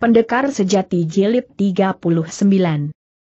Pendekar Sejati Jilid 39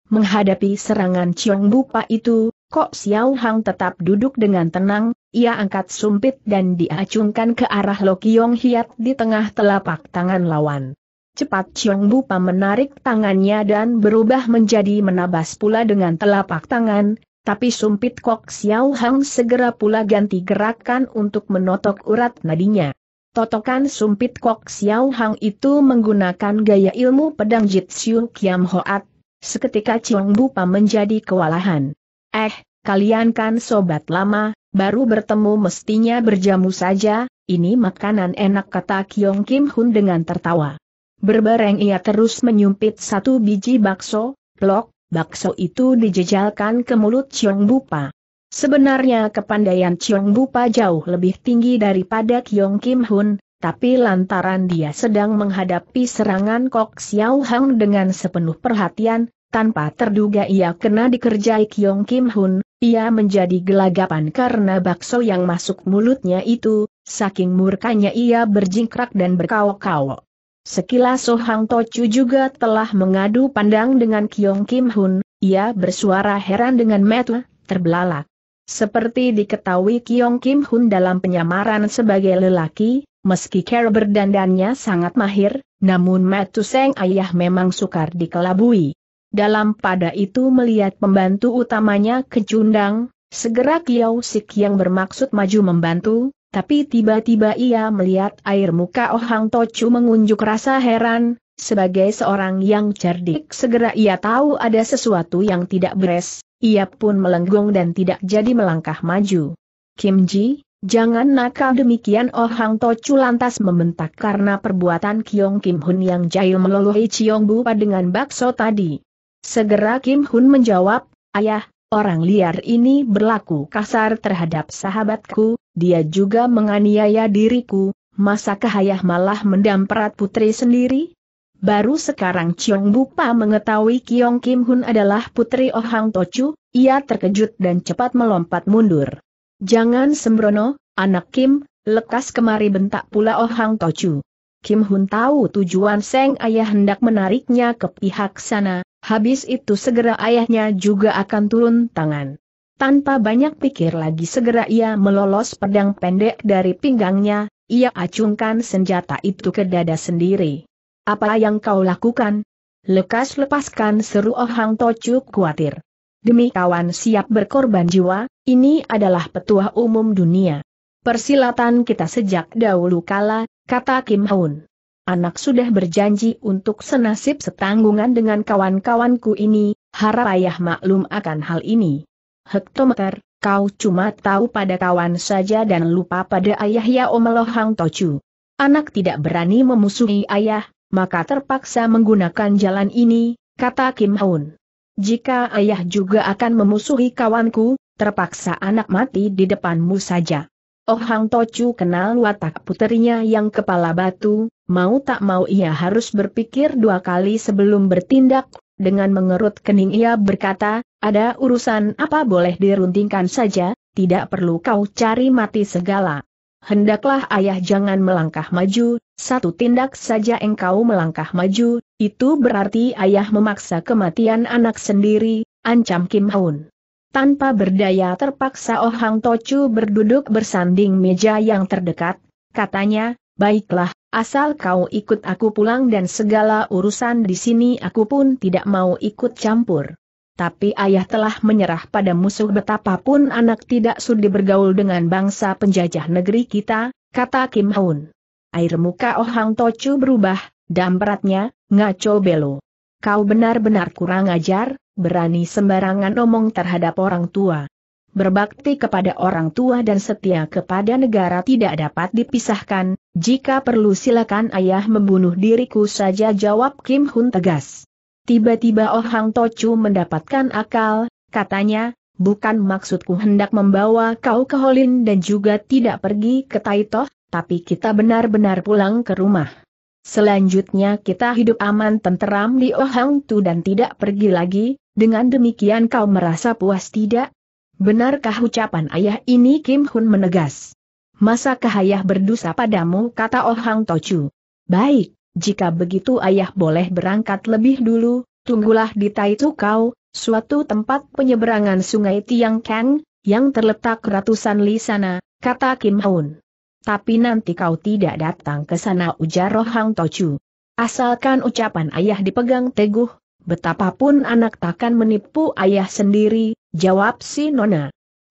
Menghadapi serangan Chiong Bupa itu, Kok Xiao Hang tetap duduk dengan tenang, ia angkat sumpit dan diacungkan ke arah Lo Kiong Hiat di tengah telapak tangan lawan. Cepat Chiong Bupa menarik tangannya dan berubah menjadi menabas pula dengan telapak tangan, tapi sumpit Kok Xiao Hang segera pula ganti gerakan untuk menotok urat nadinya. Totokan sumpit Kok Xiao Hang itu menggunakan gaya ilmu pedang Jitsu Kiam Hoat, seketika Chiong Bupa menjadi kewalahan. Eh, kalian kan sobat lama, baru bertemu mestinya berjamu saja, ini makanan enak kata Kiong Kim Hun dengan tertawa. Berbareng ia terus menyumpit satu biji bakso, blok, bakso itu dijejalkan ke mulut Chiong Bupa. Sebenarnya kepandaian Chiong Bupa jauh lebih tinggi daripada Kyong Kim Hun, tapi lantaran dia sedang menghadapi serangan Kok Xiao Hang dengan sepenuh perhatian, tanpa terduga ia kena dikerjai Kyong Kim Hun, ia menjadi gelagapan karena bakso yang masuk mulutnya itu, saking murkanya ia berjingkrak dan berkawok-kawok. Sekilas So Hang Tochu juga telah mengadu pandang dengan Kyong Kim Hun, ia bersuara heran dengan metu, terbelalak. Seperti diketahui Kyong Kim Hun dalam penyamaran sebagai lelaki, meski Care berdandannya sangat mahir, namun Matu Seng ayah memang sukar dikelabui. Dalam pada itu melihat pembantu utamanya kecundang, segera Kiao Sik yang bermaksud maju membantu, tapi tiba-tiba ia melihat air muka Oh Hang Tochu mengunjuk rasa heran, sebagai seorang yang cerdik segera ia tahu ada sesuatu yang tidak beres, ia pun melenggung dan tidak jadi melangkah maju. Kim Ji, jangan nakal demikian Oh Hang Tocu lantas membentak karena perbuatan Kyong Kim Hun yang jahil melolohi Chiong Bu dengan bakso tadi. Segera Kim Hun menjawab, Ayah, orang liar ini berlaku kasar terhadap sahabatku, dia juga menganiaya diriku, masakah ayah malah mendamperat putri sendiri? Baru sekarang Chiong Bupa mengetahui Kiong Kim Hun adalah putri Oh Hang Tochu, ia terkejut dan cepat melompat mundur. Jangan sembrono, anak Kim, lekas kemari bentak pula Oh Hang Tochu. Kim Hun tahu tujuan Seng ayah hendak menariknya ke pihak sana, habis itu segera ayahnya juga akan turun tangan. Tanpa banyak pikir lagi segera ia melolos pedang pendek dari pinggangnya, ia acungkan senjata itu ke dada sendiri. Apa yang kau lakukan? Lekas lepaskan seru Oh Hang Tocu khawatir. Demi kawan siap berkorban jiwa, ini adalah petua umum dunia. Persilatan kita sejak dahulu kala, kata Kim Haun. Anak sudah berjanji untuk senasib setanggungan dengan kawan-kawanku ini, harap ayah maklum akan hal ini. Hektometer, kau cuma tahu pada kawan saja dan lupa pada ayah ya Omelohang Tocu. Anak tidak berani memusuhi ayah, maka terpaksa menggunakan jalan ini, kata Kim Haun. Jika ayah juga akan memusuhi kawanku, terpaksa anak mati di depanmu saja. Oh Hang Tochu kenal watak puterinya yang kepala batu, mau tak mau ia harus berpikir dua kali sebelum bertindak, dengan mengerut kening ia berkata, ada urusan apa boleh diruntingkan saja, tidak perlu kau cari mati segala hendaklah ayah jangan melangkah maju, satu tindak saja engkau melangkah maju, itu berarti ayah memaksa kematian anak sendiri, ancam Kim Haun. Tanpa berdaya terpaksa Oh Hang Tochu berduduk bersanding meja yang terdekat, katanya, baiklah, asal kau ikut aku pulang dan segala urusan di sini aku pun tidak mau ikut campur tapi ayah telah menyerah pada musuh betapapun anak tidak sudi bergaul dengan bangsa penjajah negeri kita, kata Kim Haun. Air muka Oh Hang Tocu berubah, dampratnya, ngaco belo. Kau benar-benar kurang ajar, berani sembarangan omong terhadap orang tua. Berbakti kepada orang tua dan setia kepada negara tidak dapat dipisahkan, jika perlu silakan ayah membunuh diriku saja jawab Kim Hun tegas. Tiba-tiba Oh Hang Tochu mendapatkan akal, katanya, bukan maksudku hendak membawa kau ke Holin dan juga tidak pergi ke Taitoh, tapi kita benar-benar pulang ke rumah. Selanjutnya kita hidup aman tenteram di Oh Hang Tu dan tidak pergi lagi, dengan demikian kau merasa puas tidak? Benarkah ucapan ayah ini Kim Hun menegas? Masakah ayah berdosa padamu kata Oh Hang Tochu? Baik, jika begitu ayah boleh berangkat lebih dulu, tunggulah di Taitu Kau, suatu tempat penyeberangan sungai Tiang Kang, yang terletak ratusan li sana, kata Kim Haun. Tapi nanti kau tidak datang ke sana ujar Rohang Tochu. Asalkan ucapan ayah dipegang teguh, betapapun anak takkan menipu ayah sendiri, jawab si Nona.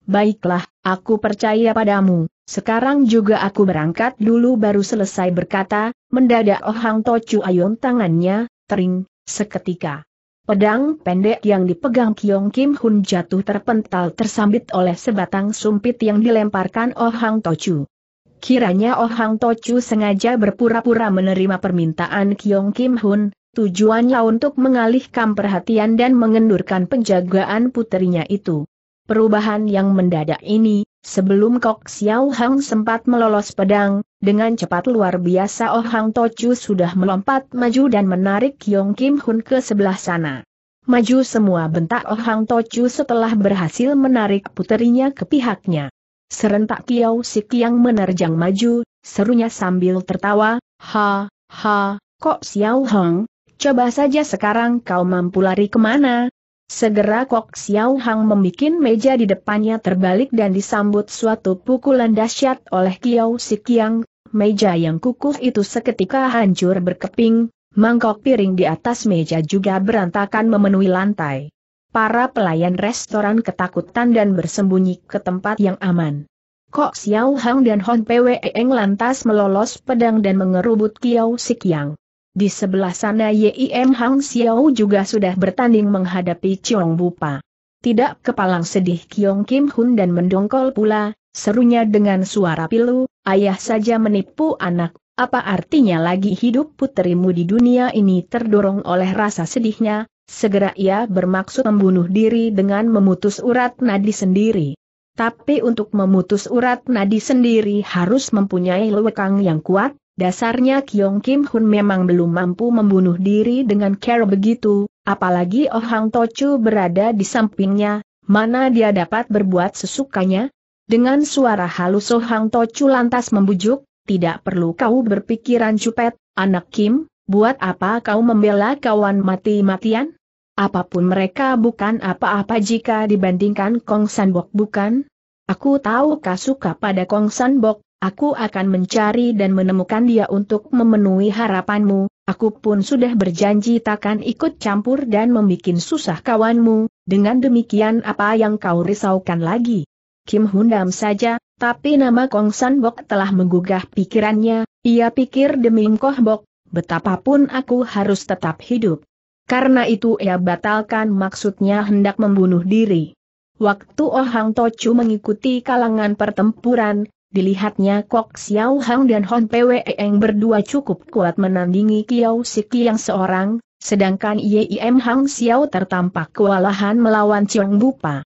Baiklah, aku percaya padamu, sekarang juga aku berangkat dulu baru selesai berkata, Mendadak Oh Hang Tocu ayun tangannya, tering, seketika. Pedang pendek yang dipegang Kiong Kim Hun jatuh terpental tersambit oleh sebatang sumpit yang dilemparkan Oh Hang Tocu. Kiranya Oh Hang Tocu sengaja berpura-pura menerima permintaan Kiong Kim Hun, tujuannya untuk mengalihkan perhatian dan mengendurkan penjagaan puterinya itu. Perubahan yang mendadak ini, sebelum Kok Xiao Hang sempat melolos pedang, dengan cepat luar biasa Oh Hang Tochu sudah melompat maju dan menarik Yong Kim Hun ke sebelah sana. Maju semua bentak Oh Hang Tochu setelah berhasil menarik puterinya ke pihaknya. Serentak Kiao Sik yang menerjang maju, serunya sambil tertawa, Ha, ha, kok Xiao Hang, coba saja sekarang kau mampu lari kemana? Segera Kok Xiao Hang membuat meja di depannya terbalik dan disambut suatu pukulan dahsyat oleh Kiao Sikiang, meja yang kukuh itu seketika hancur berkeping, mangkok piring di atas meja juga berantakan memenuhi lantai. Para pelayan restoran ketakutan dan bersembunyi ke tempat yang aman. Kok Xiao Hang dan Hon Pwe Eng lantas melolos pedang dan mengerubut Kiao Sikyang. Di sebelah sana Yim Hang Xiao juga sudah bertanding menghadapi Chong Bupa. Tidak kepalang sedih Kiong Kim Hun dan mendongkol pula, Serunya dengan suara pilu, ayah saja menipu anak, apa artinya lagi hidup putrimu di dunia ini terdorong oleh rasa sedihnya, segera ia bermaksud membunuh diri dengan memutus urat nadi sendiri. Tapi untuk memutus urat nadi sendiri harus mempunyai lewekang yang kuat, dasarnya Kyong Kim Hun memang belum mampu membunuh diri dengan care begitu, apalagi Oh Hang Tochu berada di sampingnya, mana dia dapat berbuat sesukanya, dengan suara halus Soh Hang Tocu lantas membujuk, tidak perlu kau berpikiran cupet, anak Kim, buat apa kau membela kawan mati-matian? Apapun mereka bukan apa-apa jika dibandingkan Kong San Bok bukan? Aku tahu kau suka pada Kong San Bok, aku akan mencari dan menemukan dia untuk memenuhi harapanmu, aku pun sudah berjanji takkan ikut campur dan membuat susah kawanmu, dengan demikian apa yang kau risaukan lagi? Kim Hundam saja, tapi nama Kong San Bok telah menggugah pikirannya, ia pikir demi Koh Bok, betapapun aku harus tetap hidup. Karena itu ia batalkan maksudnya hendak membunuh diri. Waktu Ohang Hang Tochu mengikuti kalangan pertempuran, dilihatnya Kok Xiao Hang dan Hon Pwe Eng berdua cukup kuat menandingi Kiao Siki yang seorang, sedangkan Yim Hang Xiao tertampak kewalahan melawan Chong Bupa.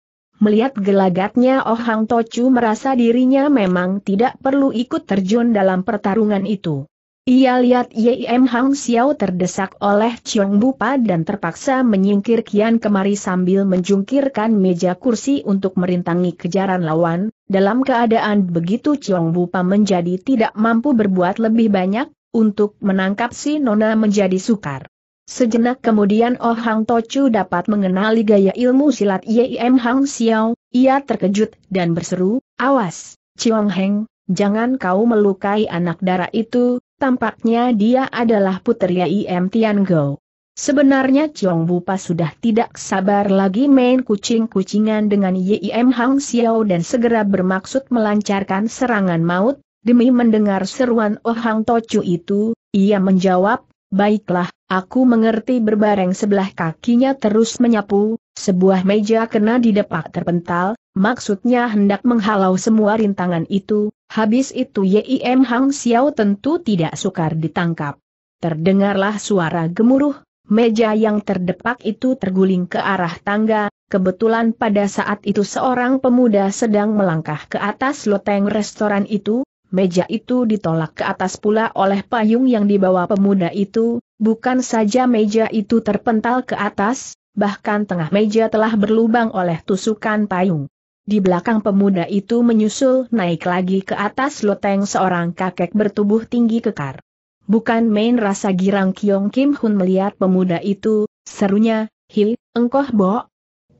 Melihat gelagatnya Oh Hang Tochu merasa dirinya memang tidak perlu ikut terjun dalam pertarungan itu. Ia lihat Yim Hang Xiao terdesak oleh Chiong Bupa dan terpaksa menyingkir kian kemari sambil menjungkirkan meja kursi untuk merintangi kejaran lawan. Dalam keadaan begitu Chiong Bupa menjadi tidak mampu berbuat lebih banyak, untuk menangkap si Nona menjadi sukar. Sejenak kemudian Oh Hang Tochu dapat mengenali gaya ilmu silat Yim Hang Xiao, ia terkejut dan berseru, awas, Chiong Heng, jangan kau melukai anak darah itu, tampaknya dia adalah puteri Yim Tian Go. Sebenarnya Chiong Bupa sudah tidak sabar lagi main kucing-kucingan dengan Yim Hang Xiao dan segera bermaksud melancarkan serangan maut, demi mendengar seruan Oh Hang Tochu itu, ia menjawab, Baiklah, aku mengerti berbareng sebelah kakinya terus menyapu, sebuah meja kena didepak terpental, maksudnya hendak menghalau semua rintangan itu, habis itu Yim Hang Xiao tentu tidak sukar ditangkap. Terdengarlah suara gemuruh, meja yang terdepak itu terguling ke arah tangga, kebetulan pada saat itu seorang pemuda sedang melangkah ke atas loteng restoran itu, meja itu ditolak ke atas pula oleh payung yang dibawa pemuda itu, bukan saja meja itu terpental ke atas, bahkan tengah meja telah berlubang oleh tusukan payung. Di belakang pemuda itu menyusul naik lagi ke atas loteng seorang kakek bertubuh tinggi kekar. Bukan main rasa girang Kiong Kim Hun melihat pemuda itu, serunya, Hil, engkoh bok.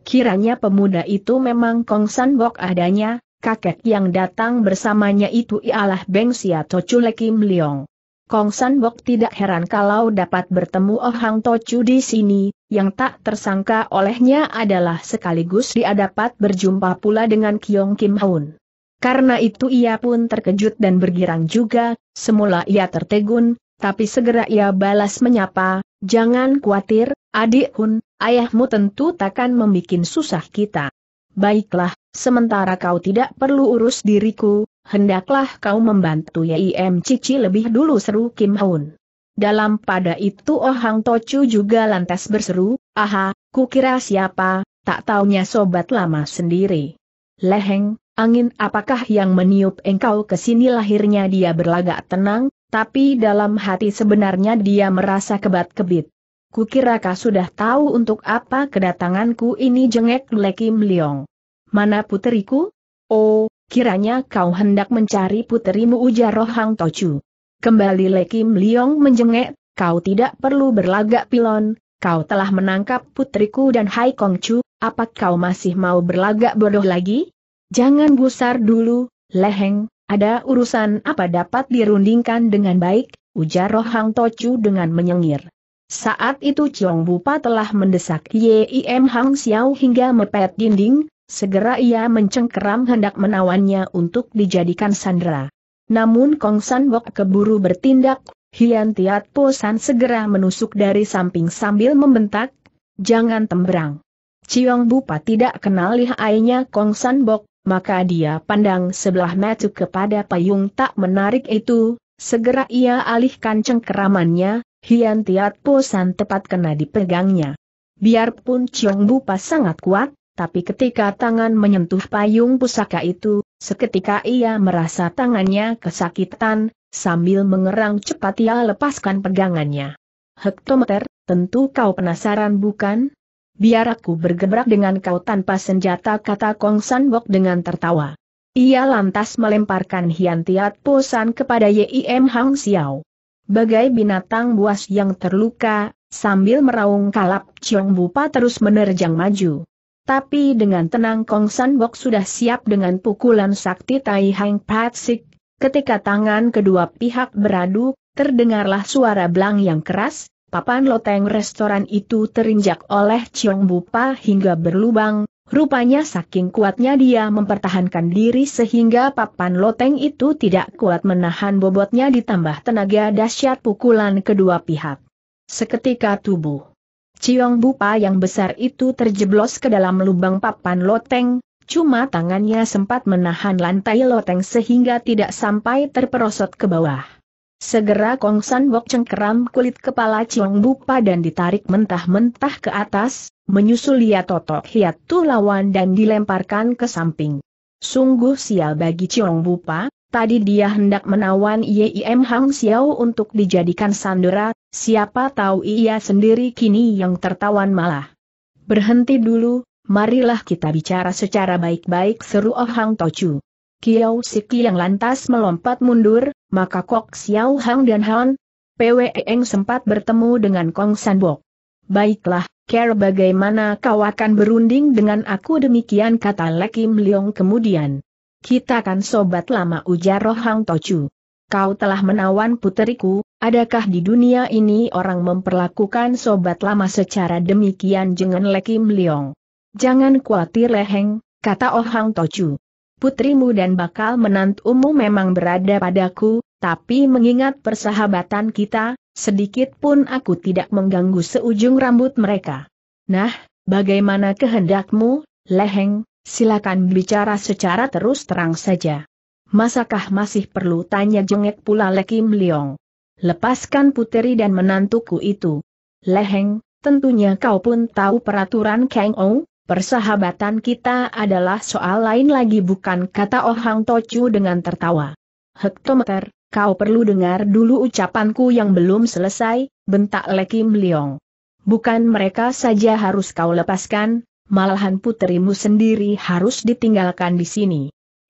Kiranya pemuda itu memang Kong San Bok adanya, kakek yang datang bersamanya itu ialah Beng Sia Tocu Kim Liong. Kong San Bok tidak heran kalau dapat bertemu Oh Hang Tocu di sini, yang tak tersangka olehnya adalah sekaligus dia dapat berjumpa pula dengan Kiong Kim Hoon. Karena itu ia pun terkejut dan bergirang juga, semula ia tertegun, tapi segera ia balas menyapa, jangan khawatir, adik Hun, ayahmu tentu takkan membuat susah kita. Baiklah, Sementara kau tidak perlu urus diriku, hendaklah kau membantu Yim Cici lebih dulu seru Kim Haun. Dalam pada itu Oh Hang Tochu juga lantas berseru, aha, kukira siapa, tak taunya sobat lama sendiri. Leheng, angin apakah yang meniup engkau ke sini lahirnya dia berlagak tenang, tapi dalam hati sebenarnya dia merasa kebat-kebit. Kukira kau sudah tahu untuk apa kedatanganku ini jengek Lekim Leong. Mana puteriku? Oh, kiranya kau hendak mencari puterimu ujar Rohang Tochu. Kembali Kim Liong menjengek, kau tidak perlu berlagak pilon, kau telah menangkap putriku dan Hai Kong Chu, apa kau masih mau berlagak bodoh lagi? Jangan gusar dulu, leheng, ada urusan apa dapat dirundingkan dengan baik, ujar Rohang Tochu dengan menyengir. Saat itu Chong Bupa telah mendesak Yim Hang Xiao hingga mepet dinding, Segera ia mencengkeram hendak menawannya untuk dijadikan sandera. Namun Kong San Bok keburu bertindak, Hian Tiat Po San segera menusuk dari samping sambil membentak, jangan tembrang. Ciong Bupa tidak kenal lihainya Kong San Bok, maka dia pandang sebelah mata kepada payung tak menarik itu, segera ia alihkan cengkeramannya, Hian Tiat Po San tepat kena dipegangnya. Biarpun Ciong Bupa sangat kuat, tapi ketika tangan menyentuh payung pusaka itu, seketika ia merasa tangannya kesakitan, sambil mengerang cepat ia lepaskan pegangannya. Hektometer, tentu kau penasaran bukan? Biar aku bergebrak dengan kau tanpa senjata kata Kong San Bok dengan tertawa. Ia lantas melemparkan hian tiat posan kepada Yim Hang Xiao. Bagai binatang buas yang terluka, sambil meraung kalap Chiong Bupa terus menerjang maju. Tapi dengan tenang Kong San Bok sudah siap dengan pukulan sakti Tai Hang Patsik. Ketika tangan kedua pihak beradu, terdengarlah suara belang yang keras, papan loteng restoran itu terinjak oleh Chiong Bupa hingga berlubang, rupanya saking kuatnya dia mempertahankan diri sehingga papan loteng itu tidak kuat menahan bobotnya ditambah tenaga dahsyat pukulan kedua pihak. Seketika tubuh Ciong Bupa yang besar itu terjeblos ke dalam lubang papan loteng, cuma tangannya sempat menahan lantai loteng sehingga tidak sampai terperosot ke bawah. Segera Kong San Bok cengkeram kulit kepala Ciong Bupa dan ditarik mentah-mentah ke atas, menyusul ia ya totok hiat tu lawan dan dilemparkan ke samping. Sungguh sial bagi Ciong Bupa, Tadi dia hendak menawan Yim Hang Xiao untuk dijadikan sandera, siapa tahu ia sendiri kini yang tertawan malah. Berhenti dulu, marilah kita bicara secara baik-baik seru Oh Hang Tochu. Kiao Siki yang lantas melompat mundur, maka Kok Xiao Hang dan Han, PW Eng sempat bertemu dengan Kong Sanbok. Baiklah, Care bagaimana kau akan berunding dengan aku demikian kata Lekim Leong kemudian. Kita kan sobat lama ujar Rohang Tochu. Kau telah menawan puteriku, adakah di dunia ini orang memperlakukan sobat lama secara demikian jangan lekim liong. Jangan khawatir leheng, kata Ohang oh Tochu. Putrimu dan bakal menantumu memang berada padaku, tapi mengingat persahabatan kita, sedikit pun aku tidak mengganggu seujung rambut mereka. Nah, bagaimana kehendakmu, Leheng, Silakan bicara secara terus terang saja. Masakah masih perlu tanya jengek pula Lekim Liong? Lepaskan puteri dan menantuku itu. Leheng, tentunya kau pun tahu peraturan Kang Ou, persahabatan kita adalah soal lain lagi bukan kata Oh Hang Tochu dengan tertawa. Hektometer, kau perlu dengar dulu ucapanku yang belum selesai, bentak Lekim Liong. Bukan mereka saja harus kau lepaskan, malahan putrimu sendiri harus ditinggalkan di sini.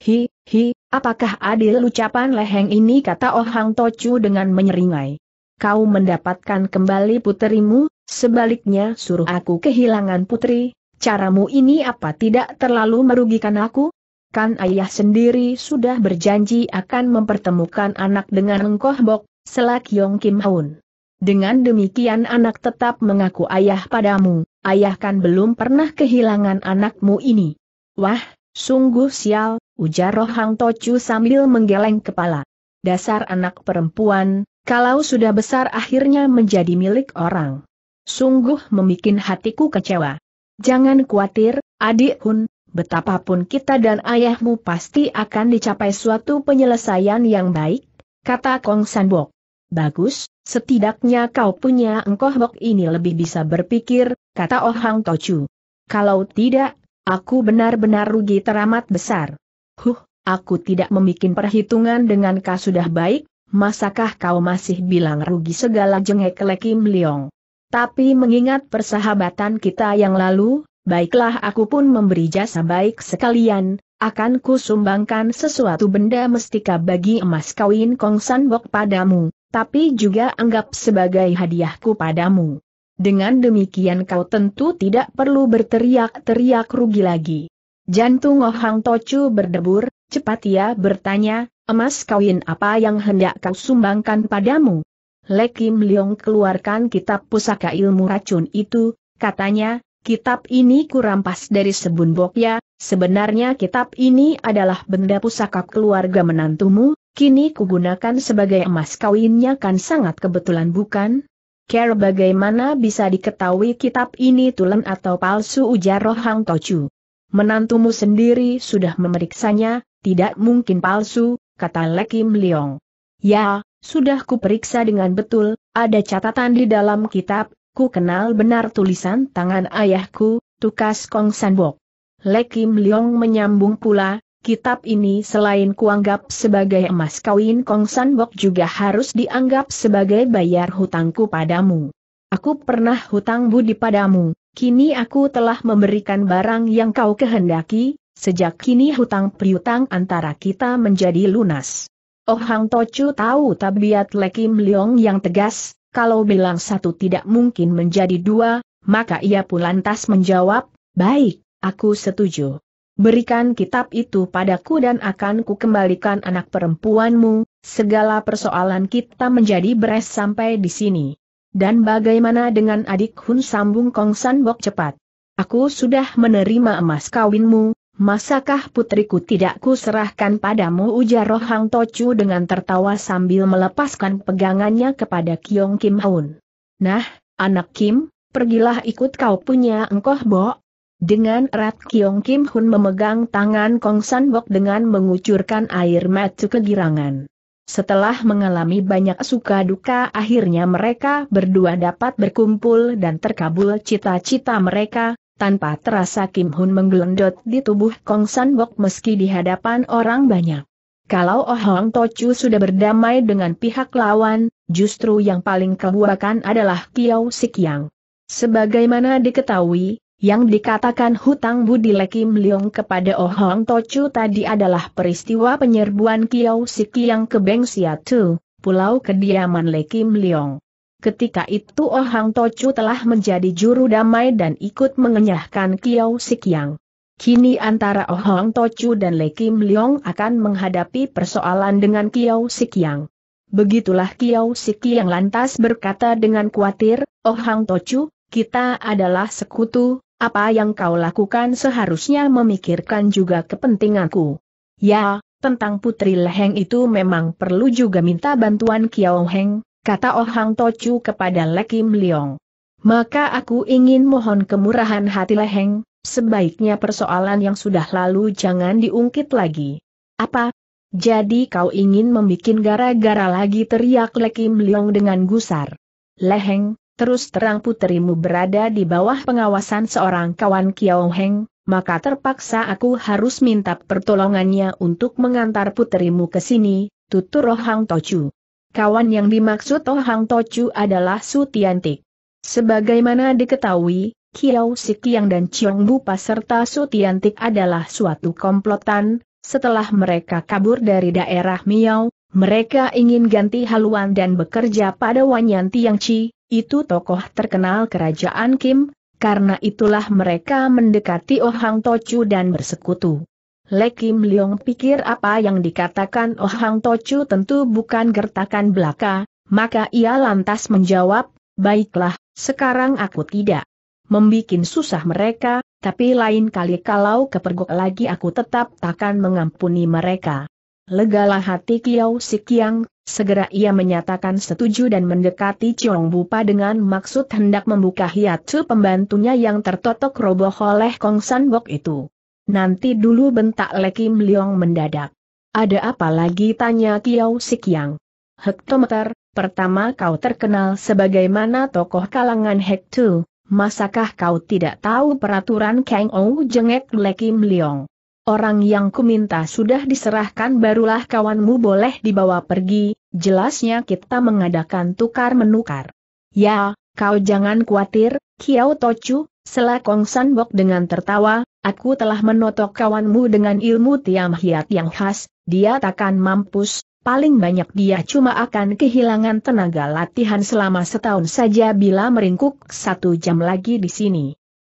Hi, hi, apakah adil ucapan leheng ini kata Oh Hang Tocu dengan menyeringai. Kau mendapatkan kembali putrimu, sebaliknya suruh aku kehilangan putri, caramu ini apa tidak terlalu merugikan aku? Kan ayah sendiri sudah berjanji akan mempertemukan anak dengan Engkoh Bok, selak Yong Kim Haun. Dengan demikian anak tetap mengaku ayah padamu, ayah kan belum pernah kehilangan anakmu ini. Wah, sungguh sial, ujar Rohang Tocu sambil menggeleng kepala. Dasar anak perempuan, kalau sudah besar akhirnya menjadi milik orang. Sungguh memikin hatiku kecewa. Jangan khawatir, adik Hun, betapapun kita dan ayahmu pasti akan dicapai suatu penyelesaian yang baik, kata Kong Sanbok. Bagus, Setidaknya kau punya engkoh bok ini lebih bisa berpikir, kata Oh Hang Tochu. Kalau tidak, aku benar-benar rugi teramat besar. Huh, aku tidak membuat perhitungan dengan kau sudah baik, masakah kau masih bilang rugi segala jengek lekim liong. Tapi mengingat persahabatan kita yang lalu, baiklah aku pun memberi jasa baik sekalian, akan kusumbangkan sesuatu benda mestika bagi emas kawin Kong Bok padamu, tapi juga anggap sebagai hadiahku padamu. Dengan demikian kau tentu tidak perlu berteriak-teriak rugi lagi. Jantung Ohang Hang Tocu berdebur, cepat ia bertanya, emas kawin apa yang hendak kau sumbangkan padamu? Le Kim Leong keluarkan kitab pusaka ilmu racun itu, katanya, kitab ini kurampas dari Sebun bok ya. sebenarnya kitab ini adalah benda pusaka keluarga menantumu, Kini kugunakan sebagai emas kawinnya kan sangat kebetulan bukan? Care bagaimana bisa diketahui kitab ini tulen atau palsu ujar Rohang Tochu. Menantumu sendiri sudah memeriksanya, tidak mungkin palsu, kata Lekim Leong. Ya, sudah kuperiksa dengan betul, ada catatan di dalam kitab, ku kenal benar tulisan tangan ayahku, tukas Kong Sanbok. Lekim Leong menyambung pula, Kitab ini selain kuanggap sebagai emas kawin Kong San Bok juga harus dianggap sebagai bayar hutangku padamu. Aku pernah hutang budi padamu, kini aku telah memberikan barang yang kau kehendaki, sejak kini hutang priutang antara kita menjadi lunas. Oh Hang Tochu tahu tabiat Lekim Leong yang tegas, kalau bilang satu tidak mungkin menjadi dua, maka ia pun lantas menjawab, baik, aku setuju. Berikan kitab itu padaku dan akan kukembalikan anak perempuanmu, segala persoalan kita menjadi beres sampai di sini. Dan bagaimana dengan adik Hun sambung Kong San Bok cepat? Aku sudah menerima emas kawinmu, masakah putriku tidak kuserahkan padamu ujar Rohang Tochu dengan tertawa sambil melepaskan pegangannya kepada Kiong Kim Haun. Nah, anak Kim, pergilah ikut kau punya engkoh Bok, dengan erat Kiong Kim Hun memegang tangan Kong San Bok dengan mengucurkan air mata kegirangan. Setelah mengalami banyak suka duka akhirnya mereka berdua dapat berkumpul dan terkabul cita-cita mereka, tanpa terasa Kim Hun menggelendot di tubuh Kong San Bok meski di hadapan orang banyak. Kalau Oh Hong Tochu sudah berdamai dengan pihak lawan, justru yang paling kebuakan adalah Kiao Sikyang. Sebagaimana diketahui, yang dikatakan hutang budi Lekim Leong kepada Oh Hong Tochu tadi adalah peristiwa penyerbuan Kiao Siki yang ke Beng Siatu, pulau kediaman Lekim Leong. Ketika itu Oh Hang Tochu telah menjadi juru damai dan ikut mengenyahkan Kiao Sikyang. Kini antara Oh Hang Tochu dan Lekim Leong akan menghadapi persoalan dengan Kiao Sikyang. Begitulah Kiao Sikyang lantas berkata dengan khawatir, Oh Hang Tochu, kita adalah sekutu, apa yang kau lakukan seharusnya memikirkan juga kepentinganku. Ya, tentang Putri Leheng itu memang perlu juga minta bantuan Kiao Heng, kata Oh Hang Tochu kepada Lekim Liong. Maka aku ingin mohon kemurahan hati Leheng, sebaiknya persoalan yang sudah lalu jangan diungkit lagi. Apa? Jadi kau ingin membuat gara-gara lagi teriak Lekim Liong dengan gusar. Leheng, terus terang putrimu berada di bawah pengawasan seorang kawan Kiao Heng, maka terpaksa aku harus minta pertolongannya untuk mengantar putrimu ke sini, tutur Rohang Tochu. Kawan yang dimaksud Rohang Tochu adalah Su Tiantik. Sebagaimana diketahui, Kiao Sikiang dan Chiong Bupa serta Su Tiantik adalah suatu komplotan, setelah mereka kabur dari daerah Miao, mereka ingin ganti haluan dan bekerja pada Wanyan Tiangci, itu tokoh terkenal kerajaan Kim, karena itulah mereka mendekati Oh Hang Tochu dan bersekutu. Le Kim Leong pikir apa yang dikatakan Oh Hang Tochu tentu bukan gertakan belaka, maka ia lantas menjawab, baiklah, sekarang aku tidak membikin susah mereka, tapi lain kali kalau kepergok lagi aku tetap takkan mengampuni mereka legalah hati Kiao Sikiang, segera ia menyatakan setuju dan mendekati Chong Bupa dengan maksud hendak membuka hiatu pembantunya yang tertotok roboh oleh Kong San Wok itu. Nanti dulu bentak Lekim Leong mendadak. Ada apa lagi tanya Kiao Sikiang. Hektometer, pertama kau terkenal sebagaimana tokoh kalangan Hektu, masakah kau tidak tahu peraturan Kang Ou jengek Lekim Leong? Orang yang kuminta sudah diserahkan barulah kawanmu boleh dibawa pergi, jelasnya kita mengadakan tukar-menukar. Ya, kau jangan khawatir, Kiao Tochu, selakong Sanbok dengan tertawa, aku telah menotok kawanmu dengan ilmu tiam hiat yang khas, dia takkan mampus, paling banyak dia cuma akan kehilangan tenaga latihan selama setahun saja bila meringkuk satu jam lagi di sini.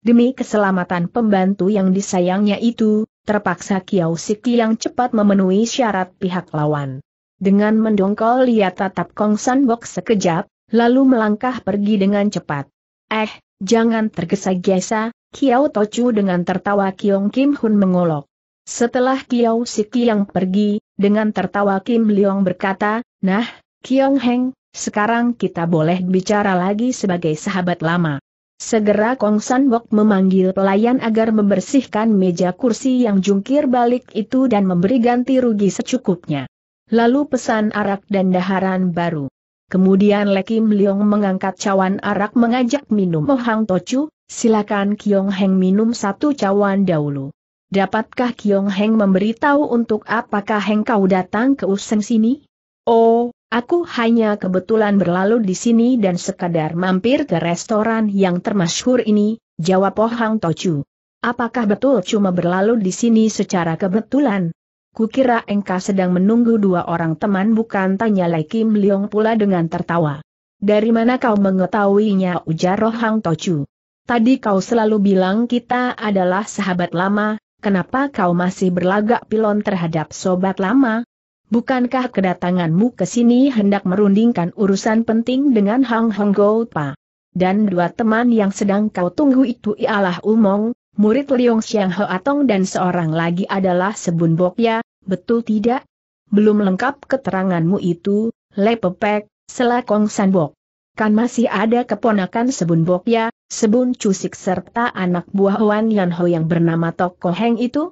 Demi keselamatan pembantu yang disayangnya itu, terpaksa Kiau Siki yang cepat memenuhi syarat pihak lawan. Dengan mendongkol ia tatap Kong San Bok sekejap, lalu melangkah pergi dengan cepat. Eh, jangan tergesa-gesa, Kiau Tochu dengan tertawa Kiong Kim Hun mengolok. Setelah Kiau Siki yang pergi, dengan tertawa Kim Leong berkata, Nah, Kiong Heng, sekarang kita boleh bicara lagi sebagai sahabat lama. Segera Kong San Bok memanggil pelayan agar membersihkan meja kursi yang jungkir balik itu dan memberi ganti rugi secukupnya. Lalu pesan arak dan daharan baru. Kemudian Lekim Leong mengangkat cawan arak mengajak minum Mohang oh, Tochu. silakan Kiong Heng minum satu cawan dahulu. Dapatkah Kiong Heng memberitahu untuk apakah Heng kau datang ke Useng sini? Oh, Aku hanya kebetulan berlalu di sini dan sekadar mampir ke restoran yang termasyhur ini, jawab Oh Hang Tochu. Apakah betul cuma berlalu di sini secara kebetulan? Kukira engkau sedang menunggu dua orang teman bukan tanya Lai Kim Leong pula dengan tertawa. Dari mana kau mengetahuinya ujar Rohang Hang Tochu? Tadi kau selalu bilang kita adalah sahabat lama, kenapa kau masih berlagak pilon terhadap sobat lama? Bukankah kedatanganmu ke sini hendak merundingkan urusan penting dengan Hang Hong Go Pa? Dan dua teman yang sedang kau tunggu itu ialah Umong, murid Liong Xiang Atong dan seorang lagi adalah Sebun Bokya, betul tidak? Belum lengkap keteranganmu itu, Le Pepek, Selakong Bok. Kan masih ada keponakan Sebun Bokya, Sebun Cusik serta anak buah Wan Yanho yang bernama Tok Koheng itu?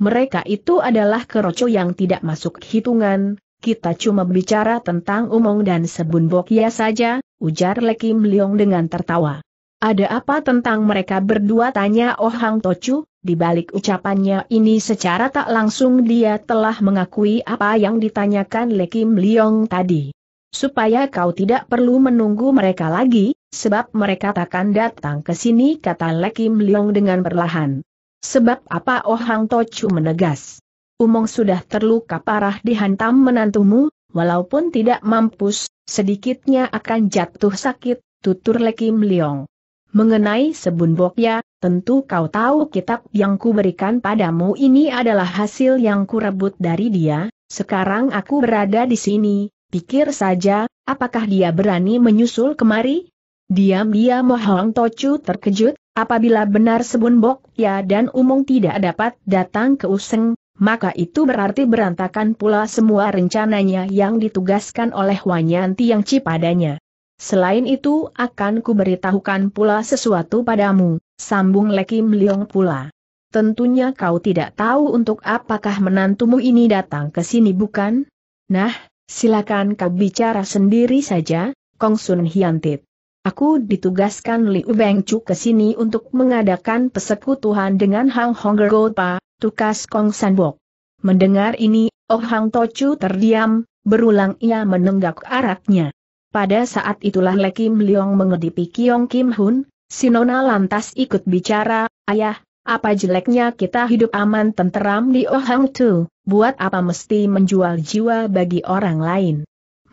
Mereka itu adalah keroco yang tidak masuk hitungan, kita cuma bicara tentang umong dan sebun bokia saja, ujar Lekim Leong dengan tertawa. Ada apa tentang mereka berdua tanya Oh Hang Tochu, di balik ucapannya ini secara tak langsung dia telah mengakui apa yang ditanyakan Lekim Leong tadi. Supaya kau tidak perlu menunggu mereka lagi, sebab mereka takkan datang ke sini kata Lekim Leong dengan perlahan. Sebab apa Oh Hang Tochu menegas. Umong sudah terluka parah dihantam menantumu, walaupun tidak mampus, sedikitnya akan jatuh sakit, tutur Lekim Liong. Mengenai sebun bokya, tentu kau tahu kitab yang kuberikan padamu ini adalah hasil yang kurebut dari dia, sekarang aku berada di sini, pikir saja, apakah dia berani menyusul kemari? Diam-diam Mohong Tochu terkejut, Apabila benar Sebun Bok Ya dan umum tidak dapat datang ke Useng, maka itu berarti berantakan pula semua rencananya yang ditugaskan oleh Wanyanti yang cipadanya. Selain itu akan kuberitahukan pula sesuatu padamu, sambung Lekim Leong pula. Tentunya kau tidak tahu untuk apakah menantumu ini datang ke sini bukan? Nah, silakan kau bicara sendiri saja, Kong Sun Hyantit. Aku ditugaskan Liu Bengcu ke sini untuk mengadakan persekutuan dengan Hang Hong Gopa, tukas Kong Sanbok. Mendengar ini, Oh Hang Tochu terdiam, berulang ia menenggak araknya. Pada saat itulah Lekim Leong mengedipi Kiong Kim Hun, Sinona lantas ikut bicara, Ayah, apa jeleknya kita hidup aman tenteram di Oh Hang Tu, buat apa mesti menjual jiwa bagi orang lain?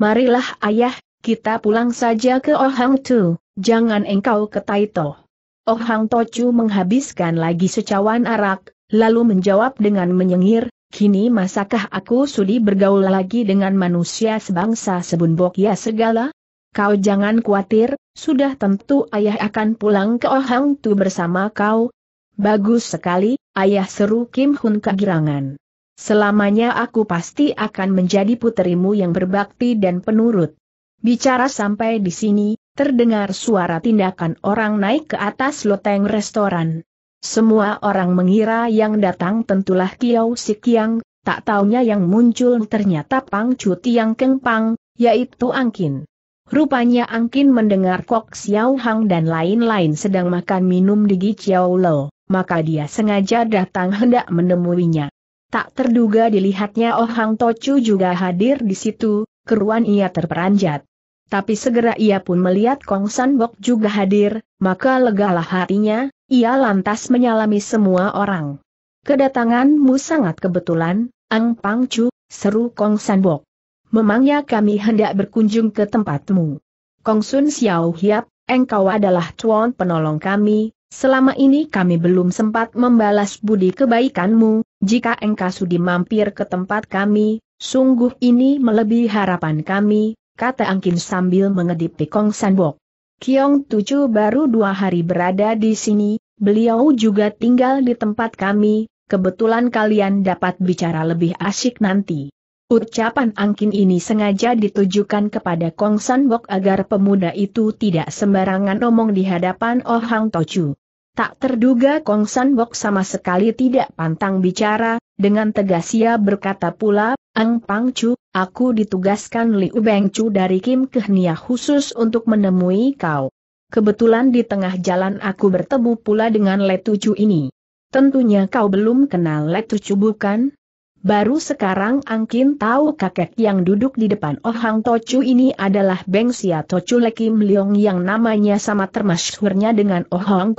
Marilah ayah, kita pulang saja ke Ohang Tu, jangan engkau ke Taito. Oh Hang Tochu menghabiskan lagi secawan arak, lalu menjawab dengan menyengir, kini masakah aku sudi bergaul lagi dengan manusia sebangsa sebunbok ya segala? Kau jangan khawatir, sudah tentu ayah akan pulang ke Ohang Tu bersama kau. Bagus sekali, ayah seru Kim Hun kegirangan. Selamanya aku pasti akan menjadi puterimu yang berbakti dan penurut. Bicara sampai di sini, terdengar suara tindakan orang naik ke atas loteng restoran. Semua orang mengira yang datang tentulah Kiau Sikiang, tak taunya yang muncul ternyata Pang Cuti yang kengpang, yaitu Angkin. Rupanya Angkin mendengar Kok Xiao Hang dan lain-lain sedang makan minum di Gichiao Lo, maka dia sengaja datang hendak menemuinya. Tak terduga dilihatnya Oh Hang Tochu juga hadir di situ, keruan ia terperanjat. Tapi segera ia pun melihat Kong San Bok juga hadir, maka legalah hatinya, ia lantas menyalami semua orang. Kedatanganmu sangat kebetulan, Ang Pang Chu, seru Kong San Bok. Memangnya kami hendak berkunjung ke tempatmu. Kong Sun Xiao Hiap, engkau adalah tuan penolong kami, selama ini kami belum sempat membalas budi kebaikanmu, jika engkau sudi mampir ke tempat kami, Sungguh ini melebihi harapan kami, kata Angkin sambil mengedip Kong sanbok. Kiong Tucu baru dua hari berada di sini, beliau juga tinggal di tempat kami, kebetulan kalian dapat bicara lebih asyik nanti. Ucapan Angkin ini sengaja ditujukan kepada Kong Sanbok agar pemuda itu tidak sembarangan omong di hadapan Oh Hang Tocu. Tak terduga Kong Sanbok sama sekali tidak pantang bicara, dengan tegas ia berkata pula Ang Pang Chu, aku ditugaskan Liu Chu dari Kim Kehnia khusus untuk menemui kau. Kebetulan di tengah jalan aku bertemu pula dengan Chu ini. Tentunya kau belum kenal Chu bukan? Baru sekarang Angkin tahu kakek yang duduk di depan Oh Hang ini adalah Beng Sia Tocu Lekim Leong yang namanya sama termasyhurnya dengan Oh Hang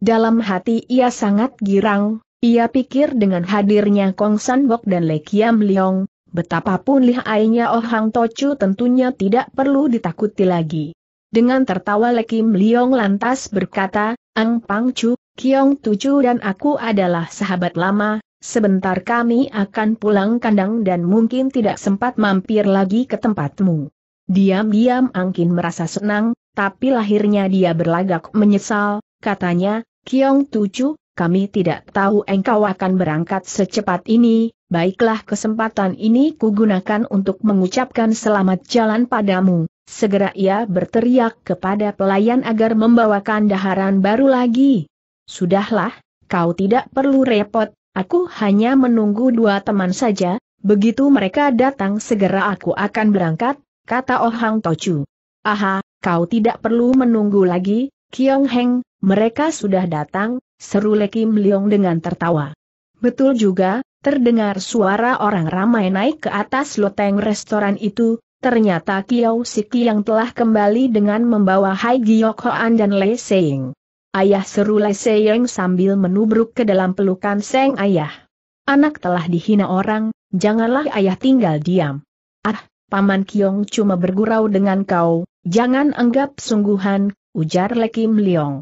Dalam hati ia sangat girang, ia pikir dengan hadirnya Kong San Bok dan Le Kiam Leong, betapapun lihainya Oh Hang Tochu tentunya tidak perlu ditakuti lagi. Dengan tertawa Le Kim Leong lantas berkata, Ang Pang Chu, Kiong Tuju dan aku adalah sahabat lama, sebentar kami akan pulang kandang dan mungkin tidak sempat mampir lagi ke tempatmu. Diam-diam Angkin merasa senang, tapi lahirnya dia berlagak menyesal, katanya, Kiong Tuju, kami tidak tahu engkau akan berangkat secepat ini, baiklah kesempatan ini kugunakan untuk mengucapkan selamat jalan padamu. Segera ia berteriak kepada pelayan agar membawakan daharan baru lagi. Sudahlah, kau tidak perlu repot, aku hanya menunggu dua teman saja, begitu mereka datang segera aku akan berangkat, kata Oh Hang Tochu. Aha, kau tidak perlu menunggu lagi, Kiong Heng, mereka sudah datang, seru Le Kim Leong dengan tertawa. Betul juga, terdengar suara orang ramai naik ke atas loteng restoran itu, ternyata Kiao Siki yang telah kembali dengan membawa Hai Giyok Hoan dan Le Seing. Ayah seru Le Seing sambil menubruk ke dalam pelukan Seng Ayah. Anak telah dihina orang, janganlah ayah tinggal diam. Ah, Paman Kiong cuma bergurau dengan kau, jangan anggap sungguhan, ujar Le Kim Leong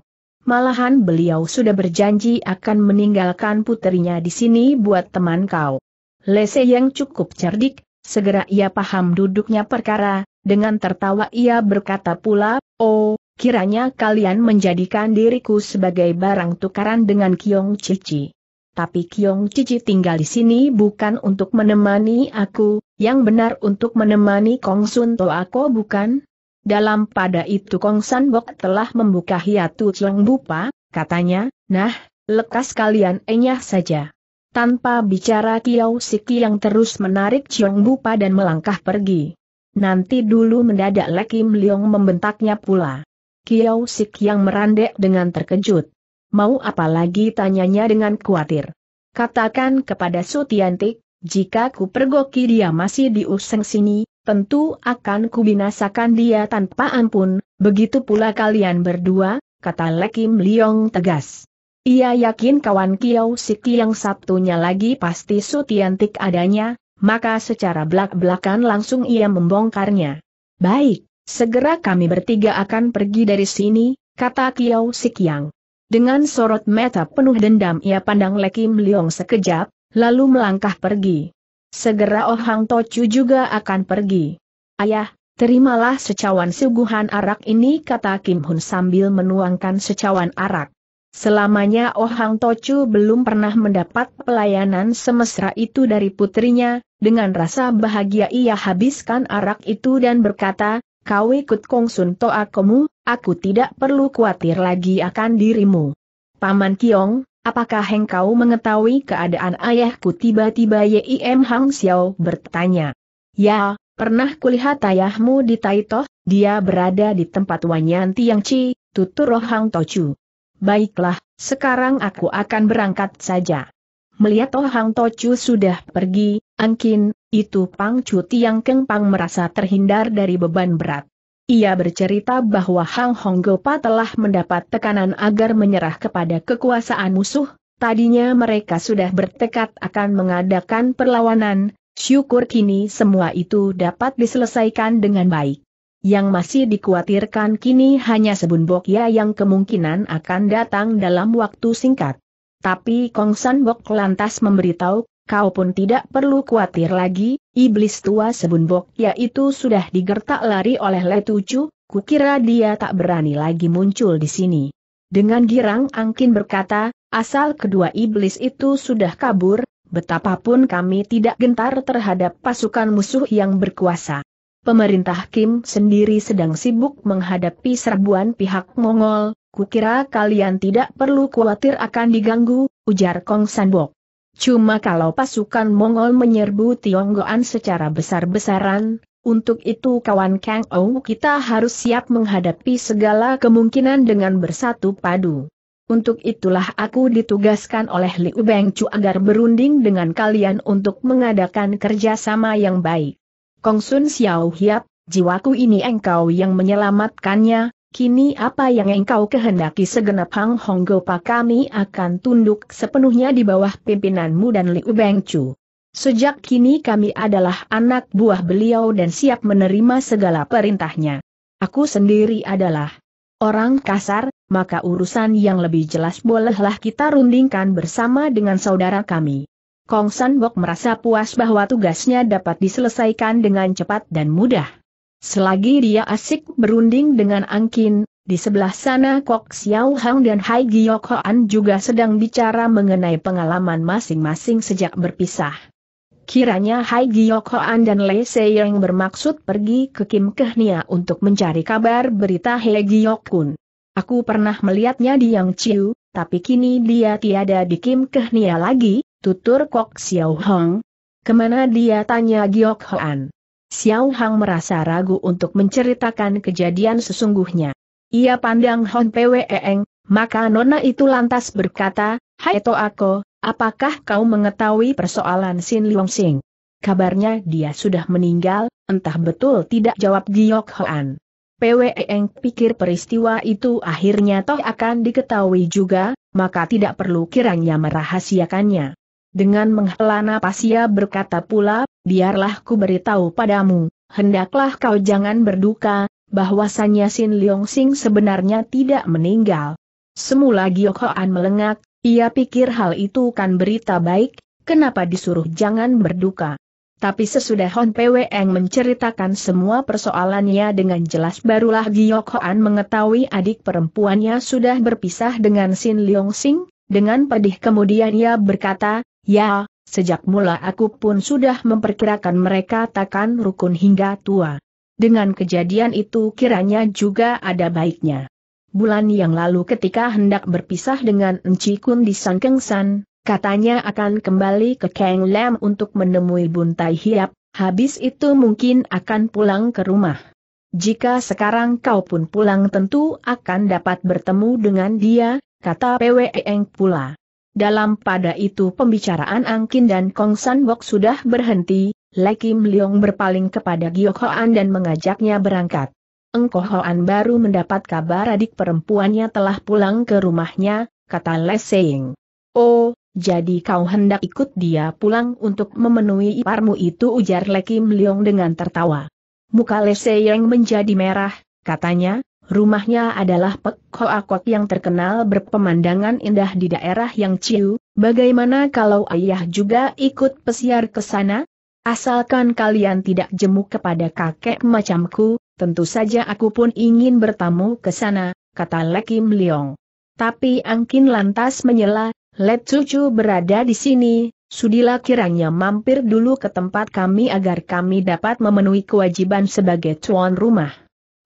malahan beliau sudah berjanji akan meninggalkan puterinya di sini buat teman kau. Lese yang cukup cerdik, segera ia paham duduknya perkara, dengan tertawa ia berkata pula, Oh, kiranya kalian menjadikan diriku sebagai barang tukaran dengan Kiong Cici. Tapi Kiong Cici tinggal di sini bukan untuk menemani aku, yang benar untuk menemani Kong Sun To aku bukan? Dalam pada itu Kong San Bok telah membuka hiatu Chong Bupa, katanya, nah, lekas kalian enyah saja. Tanpa bicara Kiao Siki yang terus menarik Chong Bupa dan melangkah pergi. Nanti dulu mendadak Lekim Leong membentaknya pula. Kiao Sik yang merandek dengan terkejut. Mau apa lagi tanyanya dengan khawatir. Katakan kepada Sutiantik, jika ku pergoki dia masih diuseng sini, tentu akan kubinasakan dia tanpa ampun, begitu pula kalian berdua, kata Lekim Liong tegas. Ia yakin kawan Kiao Siki yang satunya lagi pasti sutiantik adanya, maka secara belak-belakan langsung ia membongkarnya. Baik, segera kami bertiga akan pergi dari sini, kata Kiao Sikyang. Dengan sorot mata penuh dendam ia pandang Lekim Liong sekejap, lalu melangkah pergi. Segera Ohang Tochu juga akan pergi. Ayah, terimalah secawan suguhan arak ini kata Kim Hun sambil menuangkan secawan arak. Selamanya Ohang Tochu belum pernah mendapat pelayanan semesra itu dari putrinya, dengan rasa bahagia ia habiskan arak itu dan berkata, Kau ikut Kong Sun Toa aku tidak perlu khawatir lagi akan dirimu. Paman Kiong, Apakah engkau mengetahui keadaan ayahku tiba-tiba Yim Hang Xiao bertanya. Ya, pernah kulihat ayahmu di Taito, dia berada di tempat Wanyan Chi, tutur Hang Tochu. Baiklah, sekarang aku akan berangkat saja. Melihat Oh Hang Tochu sudah pergi, angkin, itu Pang Chu Tiang Keng Pang merasa terhindar dari beban berat. Ia bercerita bahwa Hang Honggopa telah mendapat tekanan agar menyerah kepada kekuasaan musuh, tadinya mereka sudah bertekad akan mengadakan perlawanan, syukur kini semua itu dapat diselesaikan dengan baik. Yang masih dikhawatirkan kini hanya Sebun ya yang kemungkinan akan datang dalam waktu singkat. Tapi Kong San Bok lantas memberitahu kau pun tidak perlu khawatir lagi, iblis tua sebunbok yaitu sudah digertak lari oleh letucu, kukira dia tak berani lagi muncul di sini. Dengan girang angkin berkata, asal kedua iblis itu sudah kabur, betapapun kami tidak gentar terhadap pasukan musuh yang berkuasa. Pemerintah Kim sendiri sedang sibuk menghadapi serbuan pihak Mongol, kukira kalian tidak perlu khawatir akan diganggu, ujar Kong Sanbok. Cuma kalau pasukan Mongol menyerbu Tionggoan secara besar-besaran, untuk itu kawan Kang Ou kita harus siap menghadapi segala kemungkinan dengan bersatu padu. Untuk itulah aku ditugaskan oleh Liu Bengcu agar berunding dengan kalian untuk mengadakan kerjasama yang baik. Kong Sun Xiao Hiap, jiwaku ini engkau yang menyelamatkannya, Kini apa yang engkau kehendaki segenap Hang Pak kami akan tunduk sepenuhnya di bawah pimpinanmu dan Liu Chu. Sejak kini kami adalah anak buah beliau dan siap menerima segala perintahnya. Aku sendiri adalah orang kasar, maka urusan yang lebih jelas bolehlah kita rundingkan bersama dengan saudara kami. Kong San Bok merasa puas bahwa tugasnya dapat diselesaikan dengan cepat dan mudah. Selagi dia asik berunding dengan Angkin, di sebelah sana Kok Xiao Hang dan Hai Giok juga sedang bicara mengenai pengalaman masing-masing sejak berpisah. Kiranya Hai Giok dan Lei Seyeng bermaksud pergi ke Kim Kehnia untuk mencari kabar berita Hai Giok Aku pernah melihatnya di Yang Chiu, tapi kini dia tiada di Kim Kehnia lagi, tutur Kok Xiao Hang. Kemana dia tanya Giok Xiao Hang merasa ragu untuk menceritakan kejadian sesungguhnya. Ia pandang Hon Pweeng, maka nona itu lantas berkata, Hai aku, apakah kau mengetahui persoalan Sin Leong Sing? Kabarnya dia sudah meninggal, entah betul tidak jawab Giok Hoan. Pweeng pikir peristiwa itu akhirnya toh akan diketahui juga, maka tidak perlu kiranya merahasiakannya. Dengan menghela nafas ia berkata pula, biarlah ku beritahu padamu, hendaklah kau jangan berduka, bahwasannya Sin Leong Sing sebenarnya tidak meninggal. Semula Giok Hoan melengak, ia pikir hal itu kan berita baik, kenapa disuruh jangan berduka. Tapi sesudah Hon Pweng menceritakan semua persoalannya dengan jelas barulah Giok Hoan mengetahui adik perempuannya sudah berpisah dengan Sin Leong Sing, dengan pedih kemudian ia berkata, Ya, sejak mula aku pun sudah memperkirakan mereka takkan rukun hingga tua. Dengan kejadian itu kiranya juga ada baiknya. Bulan yang lalu ketika hendak berpisah dengan Enci Kun di Sangkengsan, katanya akan kembali ke Kang Lam untuk menemui Buntai Hiap, habis itu mungkin akan pulang ke rumah. Jika sekarang kau pun pulang tentu akan dapat bertemu dengan dia, kata PWE Eng pula. Dalam pada itu pembicaraan Angkin dan Kong San Bok sudah berhenti, Le Kim Leong berpaling kepada Giok Hoan dan mengajaknya berangkat. Engko Hoan baru mendapat kabar adik perempuannya telah pulang ke rumahnya, kata Le Seing. Oh, jadi kau hendak ikut dia pulang untuk memenuhi iparmu itu ujar Le Kim Leong dengan tertawa. Muka Le Seing menjadi merah, katanya, Rumahnya adalah Pek Hoakok yang terkenal berpemandangan indah di daerah yang Ciu, bagaimana kalau ayah juga ikut pesiar ke sana? Asalkan kalian tidak jemu kepada kakek macamku, tentu saja aku pun ingin bertamu ke sana, kata Lekim Leong. Tapi Angkin lantas menyela, Let cucu berada di sini, sudilah kiranya mampir dulu ke tempat kami agar kami dapat memenuhi kewajiban sebagai tuan rumah.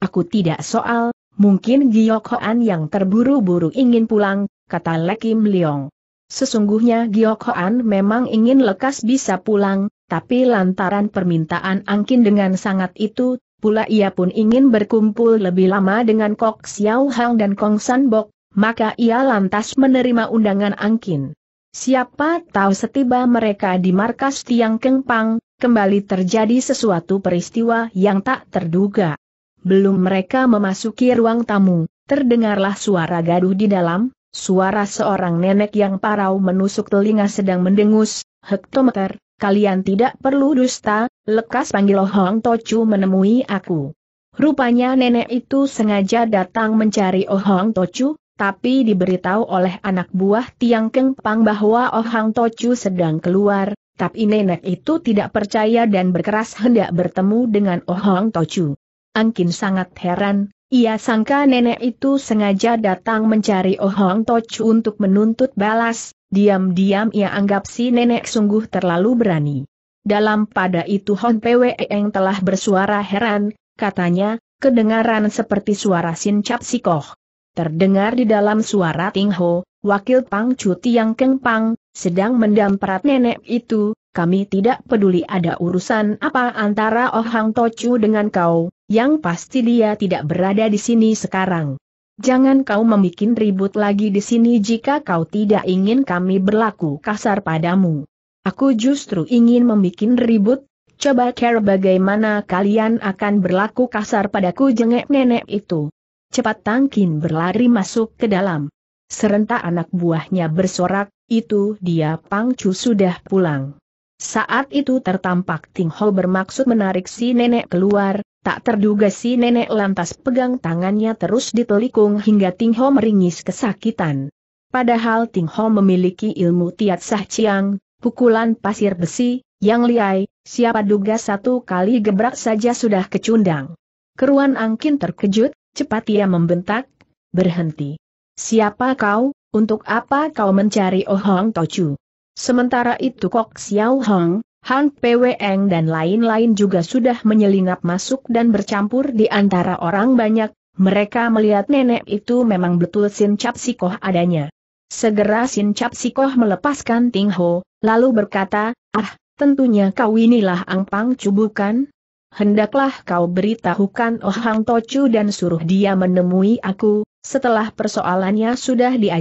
Aku tidak soal, mungkin Giok Hoan yang terburu-buru ingin pulang, kata Lekim Leong. Sesungguhnya Giok Hoan memang ingin lekas bisa pulang, tapi lantaran permintaan Angkin dengan sangat itu, pula ia pun ingin berkumpul lebih lama dengan Kok Xiao Hang dan Kong San Bok, maka ia lantas menerima undangan Angkin. Siapa tahu setiba mereka di markas Tiang Kengpang, kembali terjadi sesuatu peristiwa yang tak terduga. Belum mereka memasuki ruang tamu, terdengarlah suara gaduh di dalam, suara seorang nenek yang parau menusuk telinga sedang mendengus, hektometer, kalian tidak perlu dusta, lekas panggil Ohong Tochu menemui aku. Rupanya nenek itu sengaja datang mencari Ohong Tocu, Tochu, tapi diberitahu oleh anak buah Tiang Pang bahwa Ohang Tocu Tochu sedang keluar, tapi nenek itu tidak percaya dan berkeras hendak bertemu dengan Ohang Tocu. Tochu. Angkin sangat heran, ia sangka nenek itu sengaja datang mencari Oh Hong Tochu untuk menuntut balas, diam-diam ia anggap si nenek sungguh terlalu berani. Dalam pada itu Hon Pwe Eng telah bersuara heran, katanya, kedengaran seperti suara sincap sikoh. Terdengar di dalam suara Ting Ho, wakil Pang Cuti yang Keng Pang, sedang mendamprat nenek itu, kami tidak peduli ada urusan apa antara Oh Hang Tochu dengan kau, yang pasti dia tidak berada di sini sekarang. Jangan kau membuat ribut lagi di sini jika kau tidak ingin kami berlaku kasar padamu. Aku justru ingin membuat ribut, coba care bagaimana kalian akan berlaku kasar padaku jengek nenek itu. Cepat tangkin berlari masuk ke dalam. Serentak anak buahnya bersorak, itu dia Pangcu sudah pulang. Saat itu tertampak Ting Ho bermaksud menarik si nenek keluar, Tak terduga si nenek lantas pegang tangannya terus ditelikung hingga Ting Ho meringis kesakitan. Padahal Ting Ho memiliki ilmu tiat sah ciang, pukulan pasir besi, yang liai, siapa duga satu kali gebrak saja sudah kecundang. Keruan Angkin terkejut, cepat ia membentak, berhenti. Siapa kau, untuk apa kau mencari Oh Tochu? Sementara itu Kok Xiao Hong, Han Pweng dan lain-lain juga sudah menyelinap masuk dan bercampur di antara orang banyak, mereka melihat nenek itu memang betul Sin Cap adanya. Segera Sin Cap melepaskan Ting Ho, lalu berkata, ah, tentunya kau inilah Angpang Cubukan? Hendaklah kau beritahukan Oh Hang Tochu dan suruh dia menemui aku, setelah persoalannya sudah dia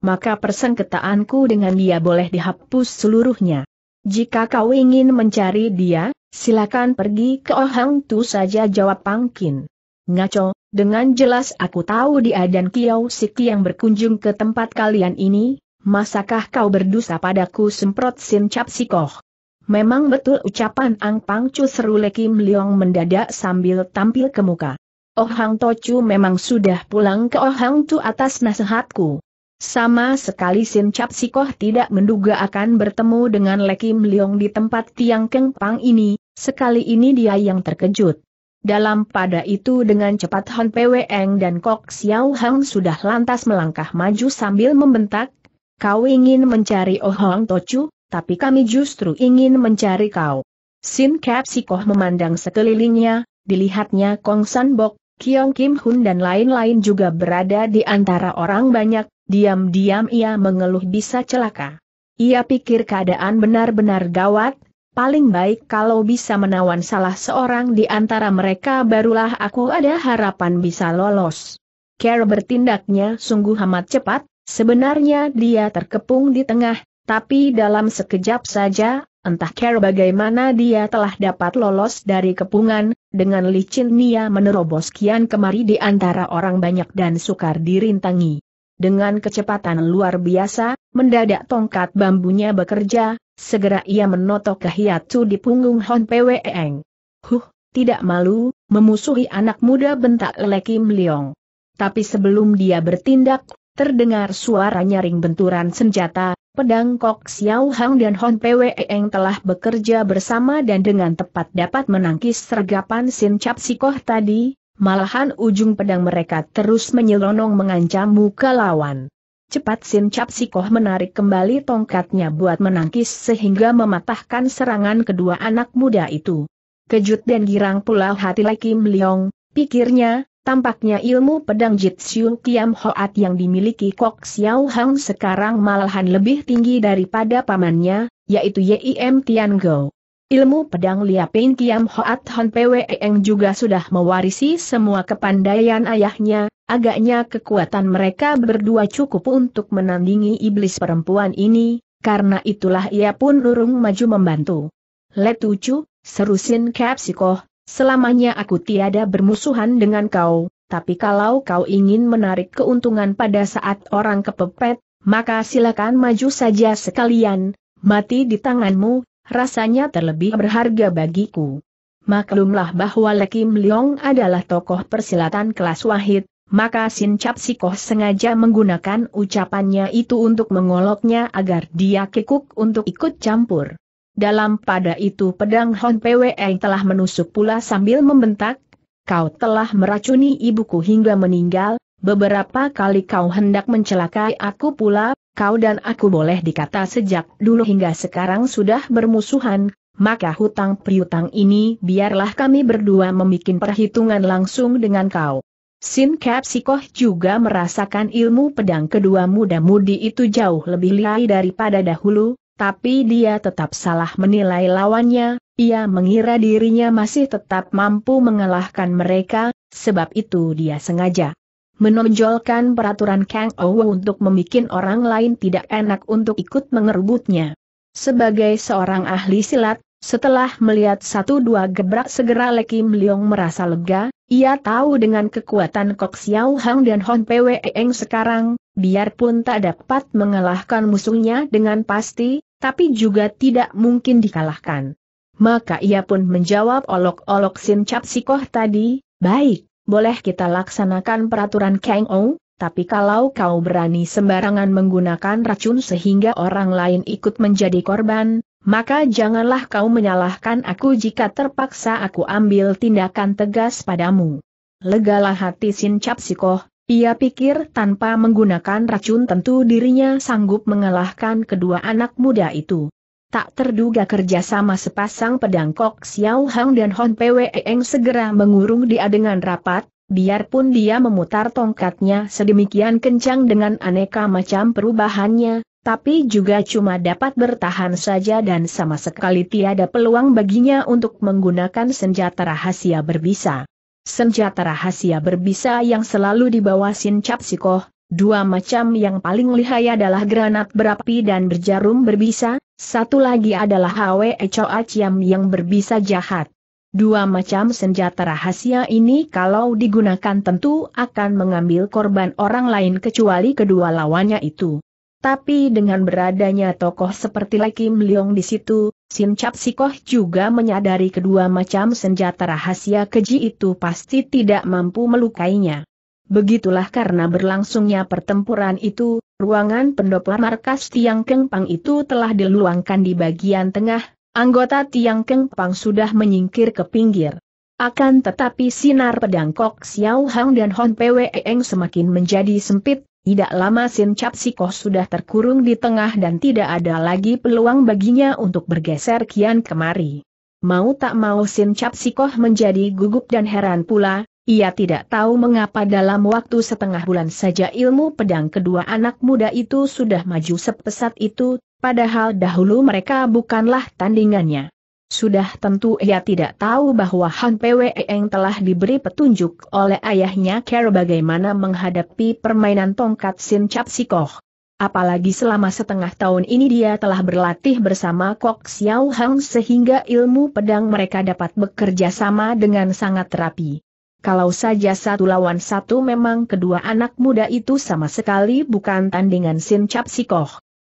maka persengketaanku dengan dia boleh dihapus seluruhnya. Jika kau ingin mencari dia, silakan pergi ke Ohang Tu saja jawab Pangkin. Ngaco, dengan jelas aku tahu dia dan Kiau Siki yang berkunjung ke tempat kalian ini, masakah kau berdosa padaku semprot sin Cap Sikoh. Memang betul ucapan Ang Pangcu seru Kim Leong mendadak sambil tampil ke muka. Oh Hang memang sudah pulang ke Ohang Tu atas nasihatku. Sama sekali Sin Cap Sikoh tidak menduga akan bertemu dengan Lekim Leong di tempat Tiang Keng Pang ini, sekali ini dia yang terkejut. Dalam pada itu dengan cepat Han Pweng dan Kok Xiao Hang sudah lantas melangkah maju sambil membentak, Kau ingin mencari Oh Hong Tochu, tapi kami justru ingin mencari kau. Sin Cap Sikoh memandang sekelilingnya, dilihatnya Kong San Bok, Kiong Kim Hun dan lain-lain juga berada di antara orang banyak, diam-diam ia mengeluh bisa celaka. Ia pikir keadaan benar-benar gawat, paling baik kalau bisa menawan salah seorang di antara mereka barulah aku ada harapan bisa lolos. Care bertindaknya sungguh amat cepat, sebenarnya dia terkepung di tengah, tapi dalam sekejap saja, entah Care bagaimana dia telah dapat lolos dari kepungan, dengan licin Nia menerobos kian kemari di antara orang banyak dan sukar dirintangi. Dengan kecepatan luar biasa, mendadak tongkat bambunya bekerja, segera ia menotok ke hiatu di punggung Hon Pwe Eng. Huh, tidak malu, memusuhi anak muda bentak Lekim Kim Leong. Tapi sebelum dia bertindak, terdengar suara nyaring benturan senjata, Pedang Kok Xiao Hang dan Hon Pwe Eng telah bekerja bersama dan dengan tepat dapat menangkis sergapan Sin Cap Sikoh tadi, malahan ujung pedang mereka terus menyelonong mengancam muka lawan. Cepat Sin Cap Sikoh menarik kembali tongkatnya buat menangkis sehingga mematahkan serangan kedua anak muda itu. Kejut dan girang pula hati Lai Kim Leong, pikirnya, Tampaknya ilmu pedang Jitsyun Kiam Hoat yang dimiliki Kok Xiao Hang sekarang malahan lebih tinggi daripada pamannya, yaitu Yim Tian Go. Ilmu pedang Lia Liapin Kiam Hoat Hon Pweng juga sudah mewarisi semua kepandaian ayahnya, agaknya kekuatan mereka berdua cukup untuk menandingi iblis perempuan ini, karena itulah ia pun urung maju membantu. Letucu, serusin Kapsikoh, Selamanya aku tiada bermusuhan dengan kau, tapi kalau kau ingin menarik keuntungan pada saat orang kepepet, maka silakan maju saja sekalian, mati di tanganmu, rasanya terlebih berharga bagiku. Maklumlah bahwa Lekim Leong adalah tokoh persilatan kelas wahid, maka Sin Cap sengaja menggunakan ucapannya itu untuk mengoloknya agar dia kikuk untuk ikut campur. Dalam pada itu pedang Hon Pwe telah menusuk pula sambil membentak, kau telah meracuni ibuku hingga meninggal, beberapa kali kau hendak mencelakai aku pula, kau dan aku boleh dikata sejak dulu hingga sekarang sudah bermusuhan, maka hutang priutang ini biarlah kami berdua membuat perhitungan langsung dengan kau. Sin Kap Sikoh juga merasakan ilmu pedang kedua muda-mudi itu jauh lebih lihai daripada dahulu, tapi dia tetap salah menilai lawannya, ia mengira dirinya masih tetap mampu mengalahkan mereka, sebab itu dia sengaja menonjolkan peraturan Kang Ou untuk membuat orang lain tidak enak untuk ikut mengerubutnya. Sebagai seorang ahli silat, setelah melihat satu dua gebrak segera Le Kim Leong merasa lega, ia tahu dengan kekuatan Kok Xiao Hang dan Hon Pwe Eng sekarang, biarpun tak dapat mengalahkan musuhnya dengan pasti, tapi juga tidak mungkin dikalahkan. Maka ia pun menjawab olok-olok Sin Cap Sikoh tadi, baik, boleh kita laksanakan peraturan Kang Ou, tapi kalau kau berani sembarangan menggunakan racun sehingga orang lain ikut menjadi korban, maka janganlah kau menyalahkan aku jika terpaksa aku ambil tindakan tegas padamu. Legalah hati Sin Cap Sikoh, ia pikir tanpa menggunakan racun tentu dirinya sanggup mengalahkan kedua anak muda itu. Tak terduga kerjasama sepasang pedang Kok Xiao Hang dan Hon Pwe Eng segera mengurung dia dengan rapat, biarpun dia memutar tongkatnya sedemikian kencang dengan aneka macam perubahannya, tapi juga cuma dapat bertahan saja dan sama sekali tiada peluang baginya untuk menggunakan senjata rahasia berbisa senjata rahasia berbisa yang selalu dibawa Sin Cap dua macam yang paling lihai adalah granat berapi dan berjarum berbisa, satu lagi adalah Hwe Choa Chiam yang berbisa jahat. Dua macam senjata rahasia ini kalau digunakan tentu akan mengambil korban orang lain kecuali kedua lawannya itu. Tapi dengan beradanya tokoh seperti Lai Kim Leong di situ, Sin Cap Sikoh juga menyadari kedua macam senjata rahasia keji itu pasti tidak mampu melukainya. Begitulah karena berlangsungnya pertempuran itu, ruangan pendopo markas Tiang Pang itu telah diluangkan di bagian tengah, anggota Tiang Pang sudah menyingkir ke pinggir. Akan tetapi sinar pedang Kok Xiao Hang dan Hon Pwe Eng semakin menjadi sempit, tidak lama Sin Cap Koh sudah terkurung di tengah dan tidak ada lagi peluang baginya untuk bergeser kian kemari. Mau tak mau Sin Cap Koh menjadi gugup dan heran pula, ia tidak tahu mengapa dalam waktu setengah bulan saja ilmu pedang kedua anak muda itu sudah maju sepesat itu, padahal dahulu mereka bukanlah tandingannya. Sudah tentu ia tidak tahu bahwa Han Pweng telah diberi petunjuk oleh ayahnya Kero bagaimana menghadapi permainan tongkat Sin Chap Apalagi selama setengah tahun ini dia telah berlatih bersama Kok Xiao Hang sehingga ilmu pedang mereka dapat bekerja sama dengan sangat rapi. Kalau saja satu lawan satu memang kedua anak muda itu sama sekali bukan tandingan Sin Chap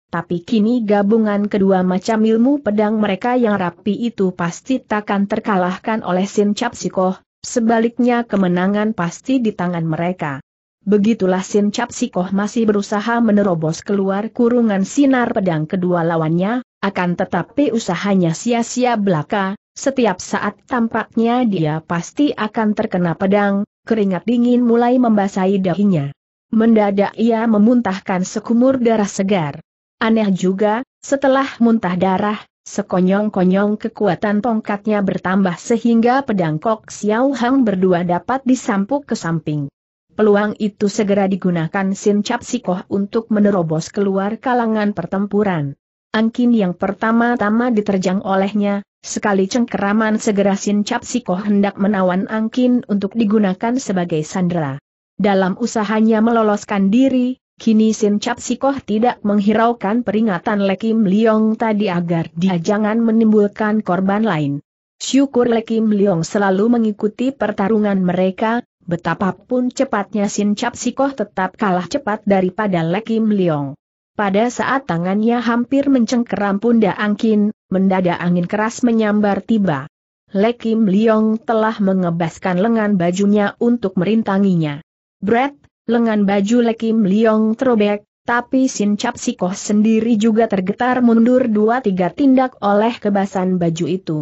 tapi kini gabungan kedua macam ilmu pedang mereka yang rapi itu pasti takkan terkalahkan oleh Sin Cap Sikoh, sebaliknya kemenangan pasti di tangan mereka. Begitulah Sin Cap Sikoh masih berusaha menerobos keluar kurungan sinar pedang kedua lawannya, akan tetapi usahanya sia-sia belaka, setiap saat tampaknya dia pasti akan terkena pedang, keringat dingin mulai membasahi dahinya. Mendadak ia memuntahkan sekumur darah segar. Aneh juga, setelah muntah darah, sekonyong-konyong kekuatan tongkatnya bertambah sehingga pedang Kok Xiao Hang berdua dapat disampuk ke samping. Peluang itu segera digunakan Sin Cap Sikoh untuk menerobos keluar kalangan pertempuran. Angkin yang pertama-tama diterjang olehnya, sekali cengkeraman segera Sin Cap Sikoh hendak menawan Angkin untuk digunakan sebagai sandera. Dalam usahanya meloloskan diri, Kini Sin Chap tidak menghiraukan peringatan Lekim Liong tadi agar dia jangan menimbulkan korban lain. Syukur Lekim Liong selalu mengikuti pertarungan mereka, betapapun cepatnya Sin Chap tetap kalah cepat daripada Lekim Liong. Pada saat tangannya hampir mencengkeram pundak Angkin, mendadak angin keras menyambar tiba. Lekim Liong telah mengebaskan lengan bajunya untuk merintanginya. Brett, lengan baju Lekim Liong terobek, tapi Sin Cap Sikoh sendiri juga tergetar mundur dua tiga tindak oleh kebasan baju itu.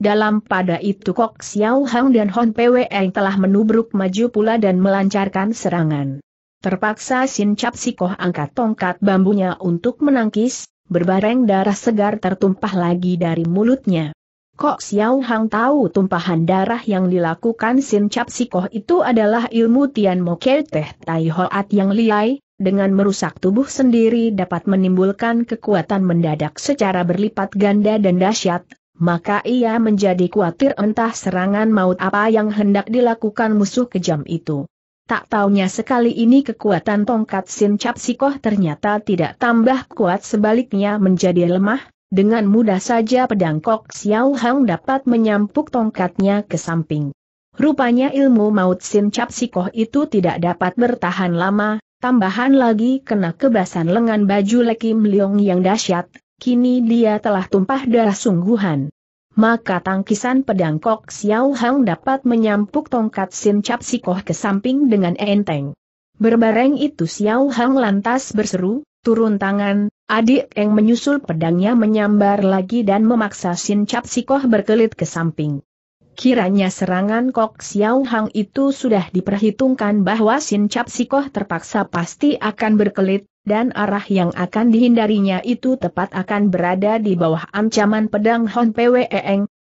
Dalam pada itu Kok Xiao Hang dan Hon Pwe telah menubruk maju pula dan melancarkan serangan. Terpaksa Sin Cap Sikoh angkat tongkat bambunya untuk menangkis, berbareng darah segar tertumpah lagi dari mulutnya. Kok Xiao Hang tahu tumpahan darah yang dilakukan Sin Cap Sikoh itu adalah ilmu Tian Mo Teh Tai Hoat yang liai, dengan merusak tubuh sendiri dapat menimbulkan kekuatan mendadak secara berlipat ganda dan dahsyat, maka ia menjadi khawatir entah serangan maut apa yang hendak dilakukan musuh kejam itu. Tak taunya sekali ini kekuatan tongkat Sin Cap Sikoh ternyata tidak tambah kuat sebaliknya menjadi lemah, dengan mudah saja pedang Kok Xiao Hang dapat menyampuk tongkatnya ke samping. Rupanya ilmu maut Sin Cap Sikoh itu tidak dapat bertahan lama, tambahan lagi kena kebasan lengan baju Lekim Leong yang dahsyat, kini dia telah tumpah darah sungguhan. Maka tangkisan pedang Kok Xiao Hang dapat menyampuk tongkat Sin Cap Sikoh ke samping dengan enteng. Berbareng itu Xiao Hang lantas berseru, Turun tangan, adik yang menyusul pedangnya menyambar lagi dan memaksa Sin Cap Sikoh berkelit ke samping. Kiranya serangan Kok Xiao Hang itu sudah diperhitungkan bahwa Sin Cap Sikoh terpaksa pasti akan berkelit, dan arah yang akan dihindarinya itu tepat akan berada di bawah ancaman pedang Hon Pwe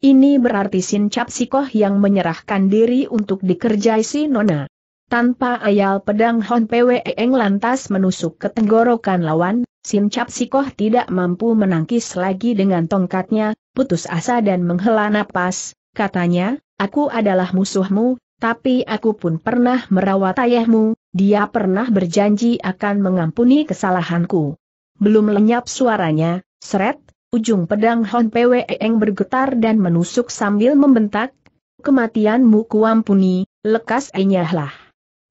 ini berarti Sin Cap Sikoh yang menyerahkan diri untuk dikerjai si Nona. Tanpa ayal pedang Hon Pwe Eng lantas menusuk ke tenggorokan lawan, Sin Cap Sikoh tidak mampu menangkis lagi dengan tongkatnya, putus asa dan menghela napas, katanya, aku adalah musuhmu, tapi aku pun pernah merawat ayahmu, dia pernah berjanji akan mengampuni kesalahanku. Belum lenyap suaranya, seret, ujung pedang Hon Pwe Eng bergetar dan menusuk sambil membentak, kematianmu kuampuni, lekas enyahlah.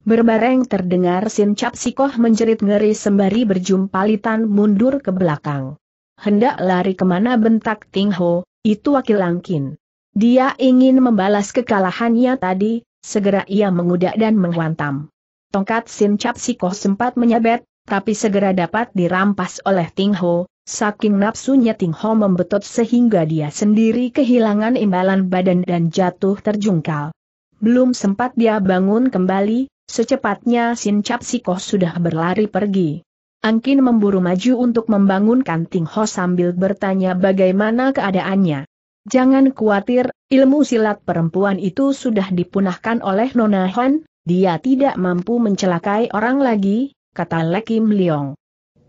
Berbareng terdengar Sin Cap Sikoh menjerit ngeri sembari berjumpalitan mundur ke belakang. Hendak lari kemana bentak Ting Ho, itu wakil Langkin. Dia ingin membalas kekalahannya tadi, segera ia mengudak dan menghantam. Tongkat Sin Cap Sikoh sempat menyabet, tapi segera dapat dirampas oleh Ting Ho, saking nafsunya Ting Ho membetot sehingga dia sendiri kehilangan imbalan badan dan jatuh terjungkal. Belum sempat dia bangun kembali, Secepatnya Sin Cap Sikoh sudah berlari pergi. Angkin memburu maju untuk membangunkan Ting Ho sambil bertanya bagaimana keadaannya. Jangan khawatir, ilmu silat perempuan itu sudah dipunahkan oleh Nona Han, dia tidak mampu mencelakai orang lagi, kata Lekim Leong.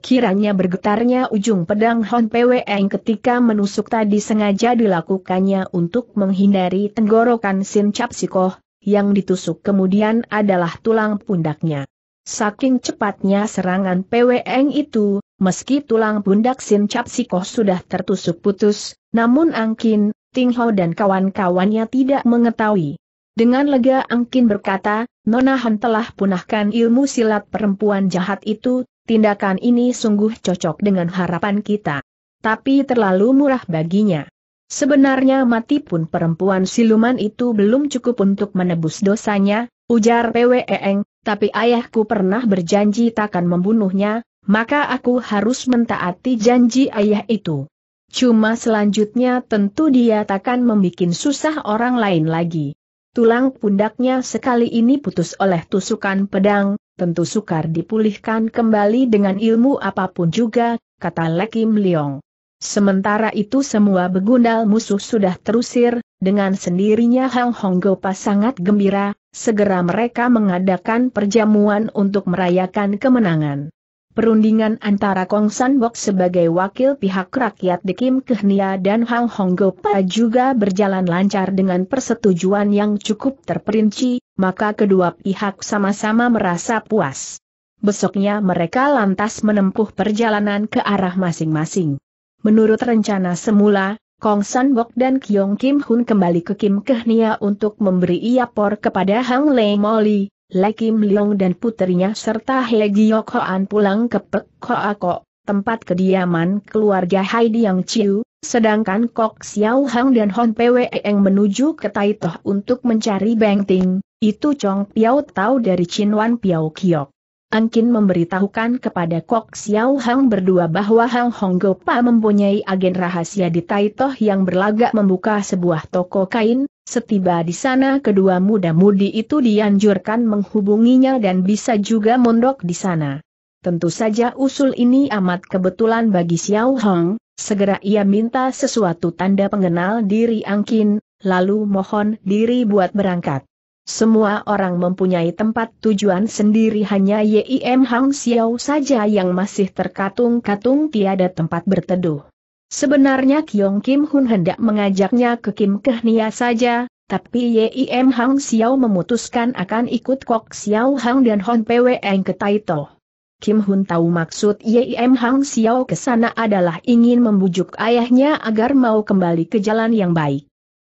Kiranya bergetarnya ujung pedang Hon Pweng ketika menusuk tadi sengaja dilakukannya untuk menghindari tenggorokan Sin Cap Sikoh, yang ditusuk kemudian adalah tulang pundaknya. Saking cepatnya serangan PWN itu, meski tulang pundak Sin Cap sudah tertusuk putus, namun Angkin, Ting Ho dan kawan-kawannya tidak mengetahui. Dengan lega Angkin berkata, Nona Han telah punahkan ilmu silat perempuan jahat itu, tindakan ini sungguh cocok dengan harapan kita. Tapi terlalu murah baginya. Sebenarnya mati pun perempuan siluman itu belum cukup untuk menebus dosanya, ujar PWEeng, tapi ayahku pernah berjanji takkan membunuhnya, maka aku harus mentaati janji ayah itu. Cuma selanjutnya tentu dia takkan membuat susah orang lain lagi. Tulang pundaknya sekali ini putus oleh tusukan pedang, tentu sukar dipulihkan kembali dengan ilmu apapun juga, kata Lekim Leong. Sementara itu semua begundal musuh sudah terusir, dengan sendirinya Hang Gopa sangat gembira, segera mereka mengadakan perjamuan untuk merayakan kemenangan. Perundingan antara Kong San Bok sebagai wakil pihak rakyat di Kim Kehnia dan Hang Gopa juga berjalan lancar dengan persetujuan yang cukup terperinci, maka kedua pihak sama-sama merasa puas. Besoknya mereka lantas menempuh perjalanan ke arah masing-masing. Menurut rencana semula, Kong San Bok dan Kyong Kim Hun kembali ke Kim Kehnia untuk memberi iapor kepada Hang Lei Moli, Lei Kim Leong dan putrinya serta He Giok Hoan pulang ke Pek Hoa Ko, tempat kediaman keluarga Hai Yang Chiu, sedangkan Kok Xiao Hang dan Hon Pwe Eng menuju ke Taitoh untuk mencari Beng Ting, itu Chong Piao Tau dari Chin Wan Piao Kiok. Angkin memberitahukan kepada Kok Xiao Hang berdua bahwa Hang Hong Pa mempunyai agen rahasia di Taitoh yang berlagak membuka sebuah toko kain, setiba di sana kedua muda-mudi itu dianjurkan menghubunginya dan bisa juga mondok di sana. Tentu saja usul ini amat kebetulan bagi Xiao Hang, segera ia minta sesuatu tanda pengenal diri Angkin, lalu mohon diri buat berangkat. Semua orang mempunyai tempat tujuan sendiri hanya Yim Hang Xiao saja yang masih terkatung-katung tiada tempat berteduh. Sebenarnya Kyong Kim Hun hendak mengajaknya ke Kim Kehnia saja, tapi Yim Hang Xiao memutuskan akan ikut Kok Xiao Hang dan Hon Pwe Eng ke Taito. Kim Hun tahu maksud Yim Hang Xiao ke sana adalah ingin membujuk ayahnya agar mau kembali ke jalan yang baik.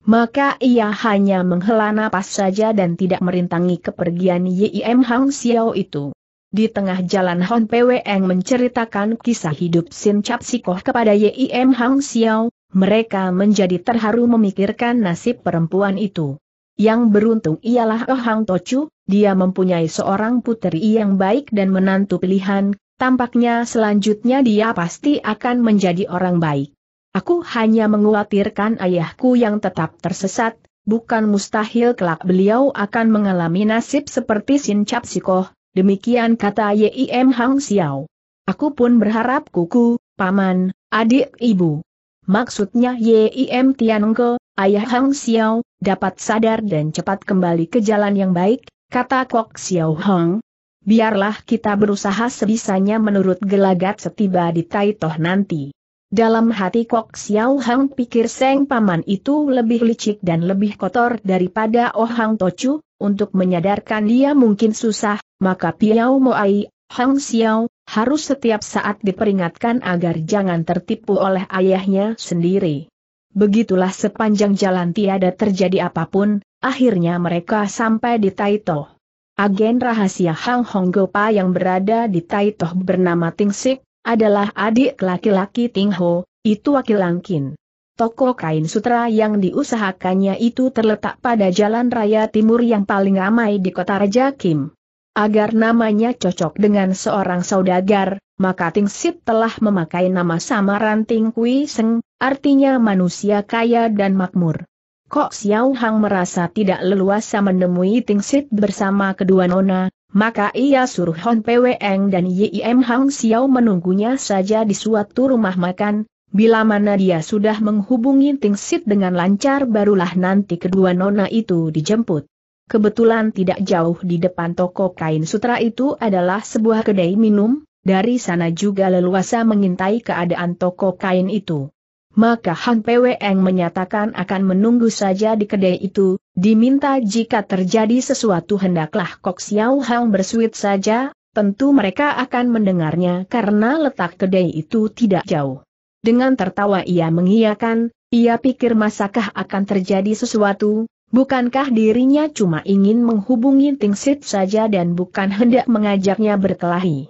Maka ia hanya menghela napas saja dan tidak merintangi kepergian Yim Hang Xiao itu. Di tengah jalan Hon Pweng menceritakan kisah hidup Sin Chap Sikoh kepada Yim Hang Xiao, mereka menjadi terharu memikirkan nasib perempuan itu. Yang beruntung ialah Oh Hang Tochu, dia mempunyai seorang putri yang baik dan menantu pilihan, tampaknya selanjutnya dia pasti akan menjadi orang baik. Aku hanya menguatirkan ayahku yang tetap tersesat, bukan mustahil kelak beliau akan mengalami nasib seperti Sin Sikoh, demikian kata Yim Hang Xiao. Aku pun berharap kuku, paman, adik ibu. Maksudnya Yim Tiange, ayah Hang Xiao, dapat sadar dan cepat kembali ke jalan yang baik, kata Kok Xiao Hong. Biarlah kita berusaha sebisanya menurut gelagat setiba di Taitoh nanti. Dalam hati Kok Xiao Hang pikir Seng Paman itu lebih licik dan lebih kotor daripada Oh Hang Tochu, untuk menyadarkan dia mungkin susah, maka Piao Moai, Hang Xiao, harus setiap saat diperingatkan agar jangan tertipu oleh ayahnya sendiri. Begitulah sepanjang jalan tiada terjadi apapun, akhirnya mereka sampai di Taito. Agen rahasia Hang Honggopa yang berada di Toh bernama Tingsik, adalah adik laki-laki Ting Ho, itu wakil Langkin. Toko kain sutra yang diusahakannya itu terletak pada jalan raya timur yang paling ramai di kota Raja Kim. Agar namanya cocok dengan seorang saudagar, maka Ting Sip telah memakai nama samaran Ting Kui Seng, artinya manusia kaya dan makmur. Kok Xiao Hang merasa tidak leluasa menemui Ting Sip bersama kedua nona, maka ia suruh Hon Peweng dan Yim Hang Xiao menunggunya saja di suatu rumah makan, bila mana dia sudah menghubungi Ting Sit dengan lancar barulah nanti kedua nona itu dijemput. Kebetulan tidak jauh di depan toko kain sutra itu adalah sebuah kedai minum, dari sana juga leluasa mengintai keadaan toko kain itu maka Han Peweng menyatakan akan menunggu saja di kedai itu, diminta jika terjadi sesuatu hendaklah Kok Xiao Hang bersuit saja, tentu mereka akan mendengarnya karena letak kedai itu tidak jauh. Dengan tertawa ia mengiyakan, ia pikir masakah akan terjadi sesuatu, Bukankah dirinya cuma ingin menghubungi Ting Sit saja dan bukan hendak mengajaknya berkelahi?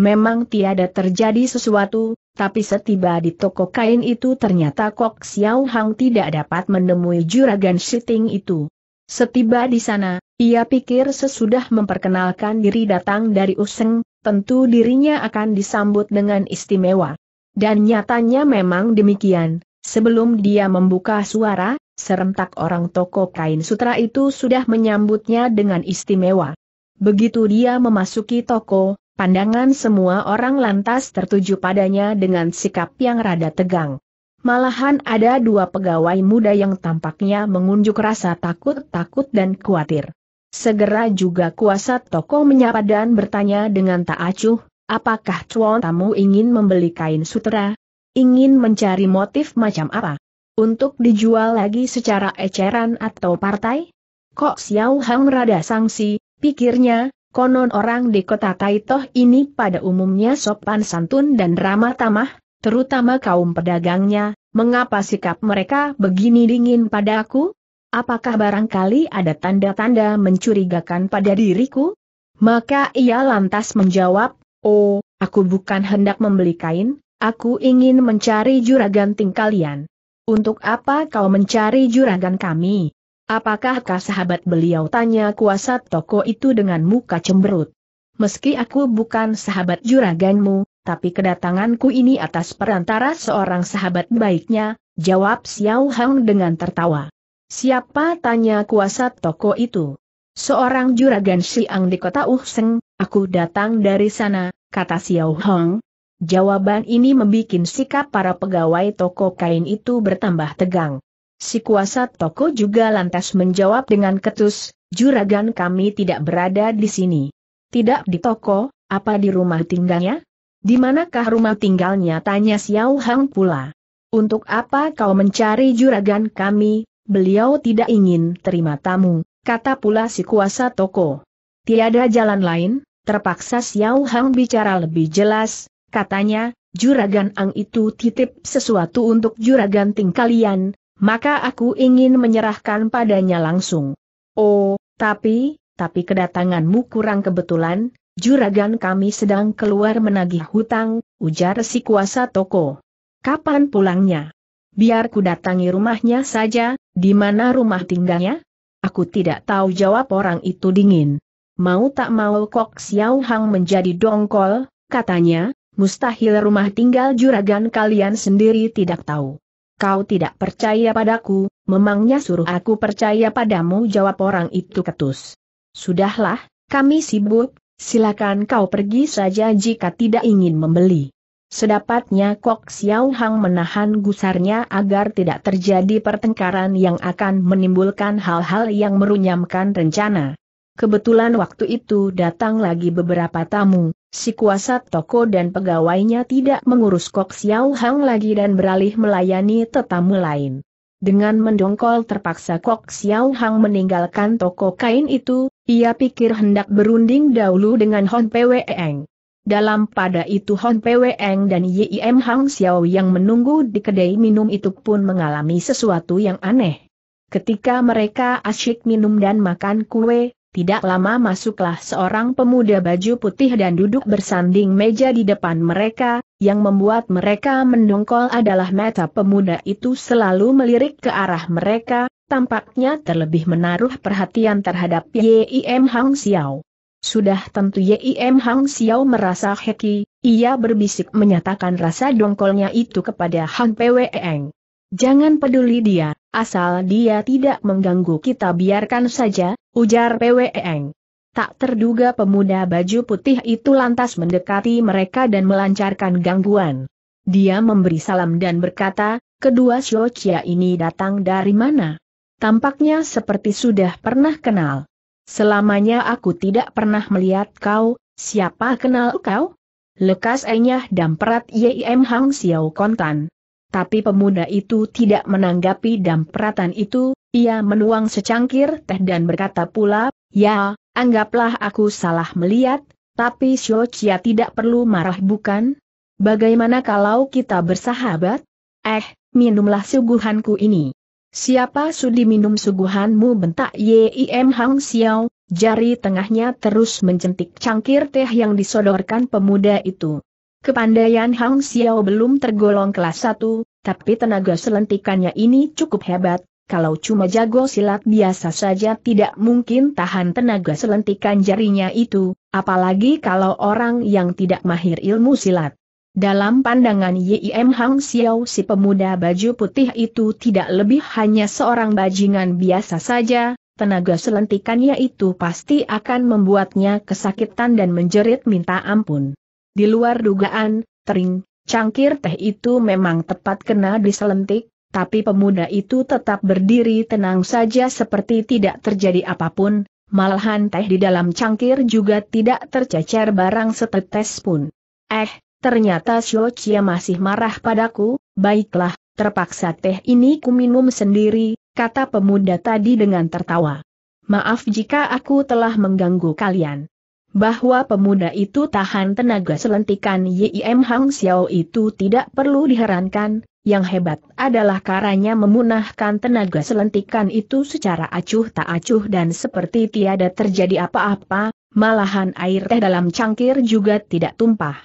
Memang tiada terjadi sesuatu, tapi setiba di toko kain itu ternyata Kok Xiao Hang tidak dapat menemui juragan syuting itu. Setiba di sana, ia pikir sesudah memperkenalkan diri datang dari Useng, tentu dirinya akan disambut dengan istimewa. Dan nyatanya memang demikian, sebelum dia membuka suara, serentak orang toko kain sutra itu sudah menyambutnya dengan istimewa. Begitu dia memasuki toko, Pandangan semua orang lantas tertuju padanya dengan sikap yang rada tegang. Malahan ada dua pegawai muda yang tampaknya mengunjuk rasa takut-takut dan khawatir. Segera juga kuasa toko menyapa dan bertanya dengan tak acuh, apakah tuan tamu ingin membeli kain sutera? Ingin mencari motif macam apa? Untuk dijual lagi secara eceran atau partai? Kok Xiao Hang rada sangsi, pikirnya, Konon orang di kota Taitoh ini pada umumnya sopan santun dan ramah tamah, terutama kaum pedagangnya, mengapa sikap mereka begini dingin padaku? Apakah barangkali ada tanda-tanda mencurigakan pada diriku? Maka ia lantas menjawab, Oh, aku bukan hendak membeli kain, aku ingin mencari juragan ting kalian. Untuk apa kau mencari juragan kami? Apakahkah sahabat beliau tanya kuasa toko itu dengan muka cemberut? Meski aku bukan sahabat juraganmu, tapi kedatanganku ini atas perantara seorang sahabat baiknya, jawab Xiao Hang dengan tertawa. Siapa tanya kuasa toko itu? Seorang juragan Siang di kota Uhseng, aku datang dari sana, kata Xiao Hong. Jawaban ini membuat sikap para pegawai toko kain itu bertambah tegang. Si kuasa toko juga lantas menjawab dengan ketus, juragan kami tidak berada di sini. Tidak di toko, apa di rumah tinggalnya? Di manakah rumah tinggalnya tanya Xiao Hang pula. Untuk apa kau mencari juragan kami, beliau tidak ingin terima tamu, kata pula si kuasa toko. Tiada jalan lain, terpaksa Xiao Hang bicara lebih jelas, katanya, juragan Ang itu titip sesuatu untuk juragan Ting kalian, maka aku ingin menyerahkan padanya langsung. Oh, tapi, tapi kedatanganmu kurang kebetulan, juragan kami sedang keluar menagih hutang, ujar si kuasa toko. Kapan pulangnya? Biar ku datangi rumahnya saja, di mana rumah tinggalnya? Aku tidak tahu jawab orang itu dingin. Mau tak mau Kok Xiao Hang menjadi dongkol, katanya, mustahil rumah tinggal juragan kalian sendiri tidak tahu. Kau tidak percaya padaku, memangnya suruh aku percaya padamu jawab orang itu ketus. Sudahlah, kami sibuk, silakan kau pergi saja jika tidak ingin membeli. Sedapatnya Kok Xiao Hang menahan gusarnya agar tidak terjadi pertengkaran yang akan menimbulkan hal-hal yang merunyamkan rencana. Kebetulan waktu itu datang lagi beberapa tamu, si kuasa toko dan pegawainya tidak mengurus Kok Xiao Hang lagi dan beralih melayani tetamu lain. Dengan mendongkol terpaksa Kok Xiao Hang meninggalkan toko kain itu, ia pikir hendak berunding dahulu dengan Hon Pweng. Dalam pada itu Hon Pweng dan Yim Hang Xiao yang menunggu di kedai minum itu pun mengalami sesuatu yang aneh. Ketika mereka asyik minum dan makan kue, tidak lama masuklah seorang pemuda baju putih dan duduk bersanding meja di depan mereka, yang membuat mereka mendongkol adalah mata pemuda itu selalu melirik ke arah mereka, tampaknya terlebih menaruh perhatian terhadap Yim Hang Xiao. Sudah tentu Yim Hang Xiao merasa heki, ia berbisik menyatakan rasa dongkolnya itu kepada Hang Pweeng. Jangan peduli dia, asal dia tidak mengganggu kita biarkan saja, ujar PWEng. E tak terduga pemuda baju putih itu lantas mendekati mereka dan melancarkan gangguan. Dia memberi salam dan berkata, kedua Xiaochia ini datang dari mana? Tampaknya seperti sudah pernah kenal. Selamanya aku tidak pernah melihat kau, siapa kenal kau? Lekas enyah damperat Yim Hang Xiao Kontan. Tapi pemuda itu tidak menanggapi dampratan itu, ia menuang secangkir teh dan berkata pula, ya, anggaplah aku salah melihat, tapi Xiao Chia tidak perlu marah bukan? Bagaimana kalau kita bersahabat? Eh, minumlah suguhanku ini. Siapa sudi minum suguhanmu bentak Yim Hang Xiao, jari tengahnya terus mencentik cangkir teh yang disodorkan pemuda itu. Kepandaian Hang Xiao belum tergolong kelas 1, tapi tenaga selentikannya ini cukup hebat, kalau cuma jago silat biasa saja tidak mungkin tahan tenaga selentikan jarinya itu, apalagi kalau orang yang tidak mahir ilmu silat. Dalam pandangan Yim Hang Xiao si pemuda baju putih itu tidak lebih hanya seorang bajingan biasa saja, tenaga selentikannya itu pasti akan membuatnya kesakitan dan menjerit minta ampun. Di luar dugaan, tering, cangkir teh itu memang tepat kena diselentik, tapi pemuda itu tetap berdiri tenang saja seperti tidak terjadi apapun, malahan teh di dalam cangkir juga tidak tercecer barang setetes pun. Eh, ternyata Xiao Chia masih marah padaku, baiklah, terpaksa teh ini ku minum sendiri, kata pemuda tadi dengan tertawa. Maaf jika aku telah mengganggu kalian. Bahwa pemuda itu tahan tenaga selentikan Yim Hang Xiao itu tidak perlu diherankan, yang hebat adalah karanya memunahkan tenaga selentikan itu secara acuh tak acuh dan seperti tiada terjadi apa-apa, malahan air teh dalam cangkir juga tidak tumpah.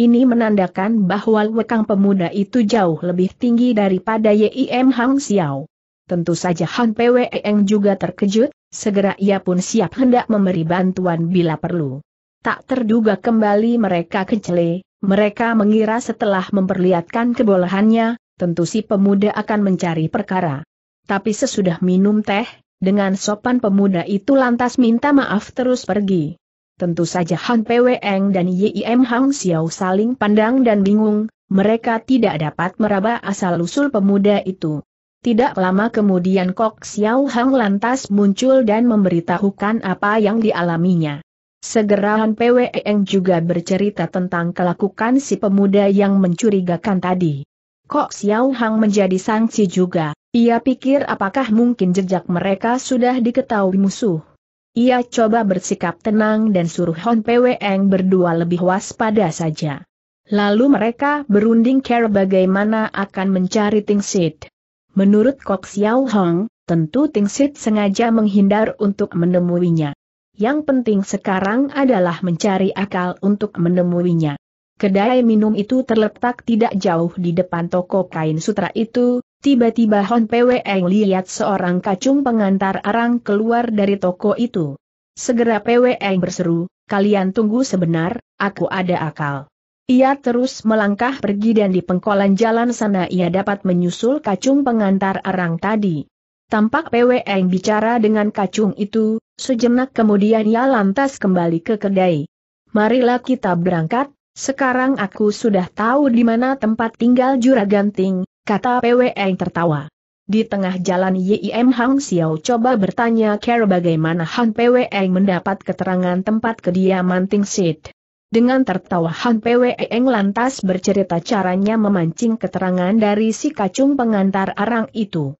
Ini menandakan bahwa wekang pemuda itu jauh lebih tinggi daripada Yim Hang Xiao. Tentu saja Han Pweeng juga terkejut, segera ia pun siap hendak memberi bantuan bila perlu. Tak terduga kembali mereka kecele, mereka mengira setelah memperlihatkan kebolehannya, tentu si pemuda akan mencari perkara. Tapi sesudah minum teh, dengan sopan pemuda itu lantas minta maaf terus pergi. Tentu saja Han Pweng dan Yim Hang Xiao saling pandang dan bingung, mereka tidak dapat meraba asal-usul pemuda itu. Tidak lama kemudian Kok Xiao Hang lantas muncul dan memberitahukan apa yang dialaminya. Segera Han Eng juga bercerita tentang kelakukan si pemuda yang mencurigakan tadi. Kok Xiao Hang menjadi sanksi juga, ia pikir apakah mungkin jejak mereka sudah diketahui musuh. Ia coba bersikap tenang dan suruh Hon Eng berdua lebih waspada saja. Lalu mereka berunding care bagaimana akan mencari Ting Sit. Menurut Kok Xiao Hang, tentu Ting Sit sengaja menghindar untuk menemuinya yang penting sekarang adalah mencari akal untuk menemuinya. Kedai minum itu terletak tidak jauh di depan toko kain sutra itu, tiba-tiba Hon Pwe lihat seorang kacung pengantar arang keluar dari toko itu. Segera Pwe berseru, kalian tunggu sebenar, aku ada akal. Ia terus melangkah pergi dan di pengkolan jalan sana ia dapat menyusul kacung pengantar arang tadi. Tampak Pwe bicara dengan kacung itu, Sejenak kemudian ia lantas kembali ke kedai. Marilah kita berangkat, sekarang aku sudah tahu di mana tempat tinggal juragan Ting, kata PWE tertawa. Di tengah jalan Yim Hang Xiao coba bertanya Care bagaimana Han PWE mendapat keterangan tempat kediaman Ting Sid. Dengan tertawa Han PWE Eng lantas bercerita caranya memancing keterangan dari si kacung pengantar arang itu.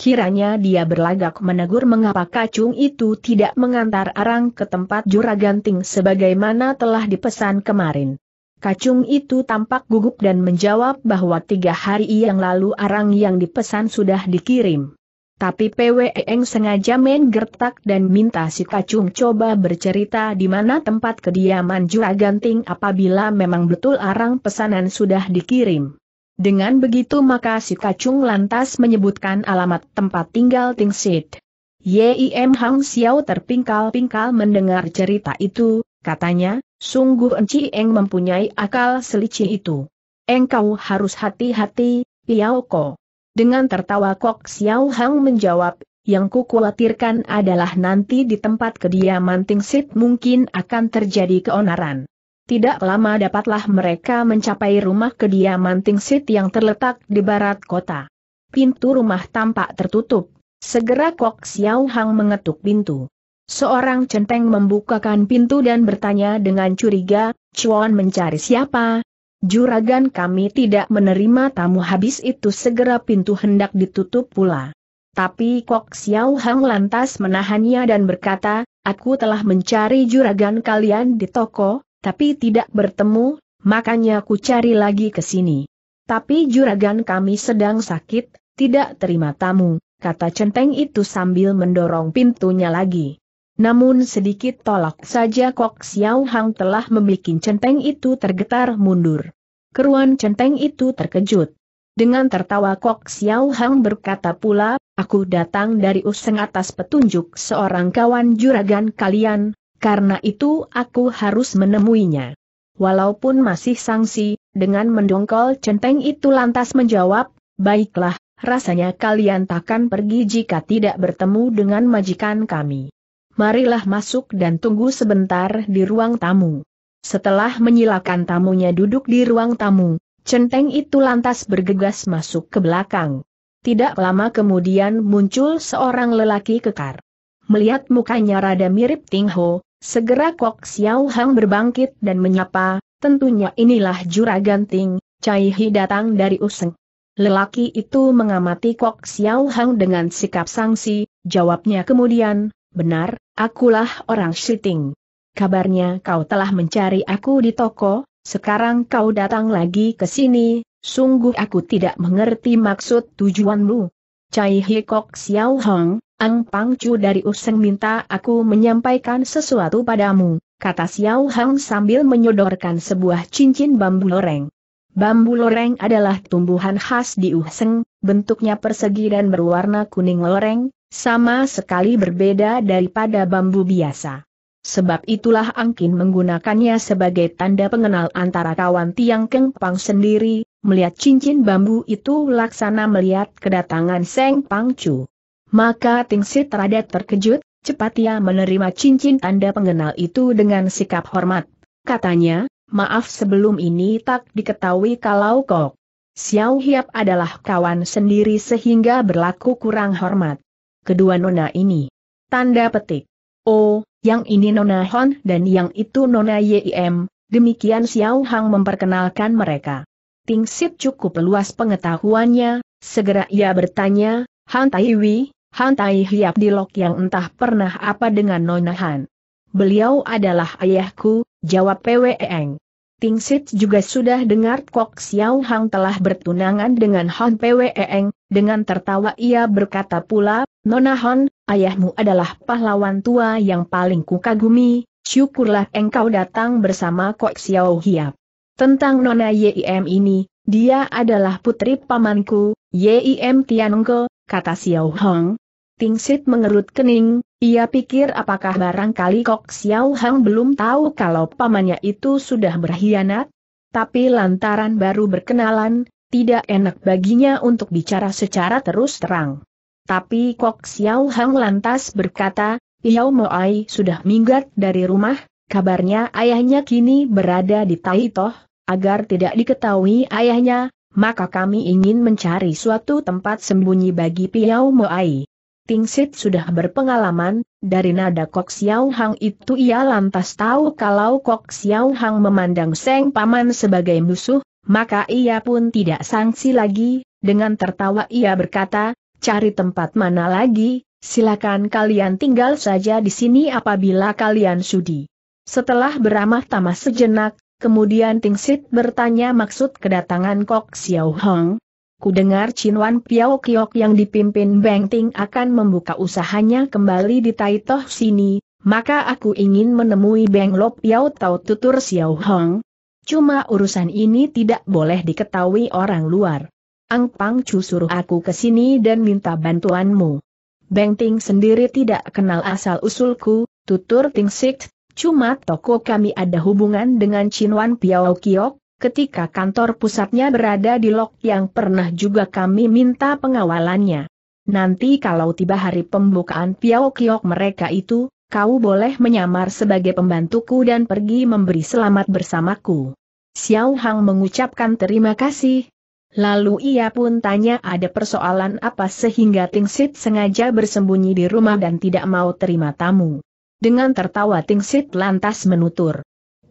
Kiranya dia berlagak menegur mengapa kacung itu tidak mengantar arang ke tempat Juragan Ting sebagaimana telah dipesan kemarin. Kacung itu tampak gugup dan menjawab bahwa tiga hari yang lalu arang yang dipesan sudah dikirim. Tapi PWEng sengaja main gertak dan minta si kacung coba bercerita di mana tempat kediaman juraganting apabila memang betul arang pesanan sudah dikirim. Dengan begitu maka si kacung lantas menyebutkan alamat tempat tinggal Ting Sit. Yim Hang Xiao terpingkal-pingkal mendengar cerita itu, katanya, sungguh Enci Eng mempunyai akal selicih itu. Engkau harus hati-hati, Piao Ko. Dengan tertawa Kok Xiao Hang menjawab, yang ku khawatirkan adalah nanti di tempat kediaman Ting Sit mungkin akan terjadi keonaran. Tidak lama dapatlah mereka mencapai rumah kediaman Tingsit yang terletak di barat kota. Pintu rumah tampak tertutup. Segera Kok Xiao Hang mengetuk pintu. Seorang centeng membukakan pintu dan bertanya dengan curiga, Chuan mencari siapa? Juragan kami tidak menerima tamu habis itu segera pintu hendak ditutup pula. Tapi Kok Xiao Hang lantas menahannya dan berkata, aku telah mencari juragan kalian di toko, tapi tidak bertemu, makanya ku cari lagi ke sini. Tapi juragan kami sedang sakit, tidak terima tamu, kata centeng itu sambil mendorong pintunya lagi. Namun sedikit tolak saja Kok Xiao Hang telah membuat centeng itu tergetar mundur. Keruan centeng itu terkejut. Dengan tertawa Kok Xiao Hang berkata pula, aku datang dari useng atas petunjuk seorang kawan juragan kalian, karena itu aku harus menemuinya. Walaupun masih sangsi, dengan mendongkol centeng itu lantas menjawab, baiklah, rasanya kalian takkan pergi jika tidak bertemu dengan majikan kami. Marilah masuk dan tunggu sebentar di ruang tamu. Setelah menyilakan tamunya duduk di ruang tamu, centeng itu lantas bergegas masuk ke belakang. Tidak lama kemudian muncul seorang lelaki kekar. Melihat mukanya rada mirip Ting Ho, Segera Kok Xiao Hang berbangkit dan menyapa, tentunya inilah juragan Ting, Cai Hi datang dari Useng. Lelaki itu mengamati Kok Xiao Hang dengan sikap sangsi, jawabnya kemudian, benar, akulah orang syuting. Kabarnya kau telah mencari aku di toko, sekarang kau datang lagi ke sini, sungguh aku tidak mengerti maksud tujuanmu. Cai Hi Kok Xiao Hang, Ang Pangcu dari Useng minta aku menyampaikan sesuatu padamu, kata Xiao Hang sambil menyodorkan sebuah cincin bambu loreng. Bambu loreng adalah tumbuhan khas di Useng, bentuknya persegi dan berwarna kuning loreng, sama sekali berbeda daripada bambu biasa. Sebab itulah Angkin menggunakannya sebagai tanda pengenal antara kawan Tiang Keng Pang sendiri, melihat cincin bambu itu laksana melihat kedatangan Seng Pangcu. Maka Tingsit rada terkejut, cepat ia menerima cincin tanda pengenal itu dengan sikap hormat. Katanya, maaf sebelum ini tak diketahui kalau kok. Xiao Hiap adalah kawan sendiri sehingga berlaku kurang hormat. Kedua nona ini. Tanda petik. Oh, yang ini nona Hon dan yang itu nona Yim, demikian Xiao Hang memperkenalkan mereka. Tingsit cukup luas pengetahuannya, segera ia bertanya, Han Taiwi, Han Tai Hiap di Lok yang entah pernah apa dengan Nona Han. Beliau adalah ayahku, jawab Eng. Ting Sit juga sudah dengar Kok Xiao Hang telah bertunangan dengan Han Eng. dengan tertawa ia berkata pula, Nona Han, ayahmu adalah pahlawan tua yang paling kukagumi, syukurlah engkau datang bersama Kok Xiao Hiap. Tentang Nona Yim ini, dia adalah putri pamanku, Yim Tianengke, kata Xiao Hong. Tingsit mengerut kening, ia pikir apakah barangkali Kok Xiao Hong belum tahu kalau pamannya itu sudah berkhianat? Tapi lantaran baru berkenalan, tidak enak baginya untuk bicara secara terus terang. Tapi Kok Xiao Hong lantas berkata, Yao Moai sudah minggat dari rumah, kabarnya ayahnya kini berada di Taitoh, agar tidak diketahui ayahnya, maka kami ingin mencari suatu tempat sembunyi bagi Piao Moai. Tingsit sudah berpengalaman, dari nada Kok Xiao Hang itu ia lantas tahu kalau Kok Xiao Hang memandang Seng Paman sebagai musuh, maka ia pun tidak sangsi lagi, dengan tertawa ia berkata, cari tempat mana lagi, silakan kalian tinggal saja di sini apabila kalian sudi. Setelah beramah tamah sejenak, Kemudian Ting Sit bertanya maksud kedatangan Kok Xiao Hong. Ku dengar Wan Piao Kiok yang dipimpin Beng Ting akan membuka usahanya kembali di Taitoh sini, maka aku ingin menemui Beng Lo Piao Tau Tutur Xiao Hong. Cuma urusan ini tidak boleh diketahui orang luar. Ang Pang Chu suruh aku ke sini dan minta bantuanmu. Beng Ting sendiri tidak kenal asal-usulku, tutur Ting Sit, Cuma toko kami ada hubungan dengan Chinwan Piao Kiok, ketika kantor pusatnya berada di Lok yang pernah juga kami minta pengawalannya. Nanti kalau tiba hari pembukaan Piao Kiok mereka itu, kau boleh menyamar sebagai pembantuku dan pergi memberi selamat bersamaku. Xiao Hang mengucapkan terima kasih. Lalu ia pun tanya ada persoalan apa sehingga Ting Sit sengaja bersembunyi di rumah dan tidak mau terima tamu. Dengan tertawa Ting Tingsit lantas menutur.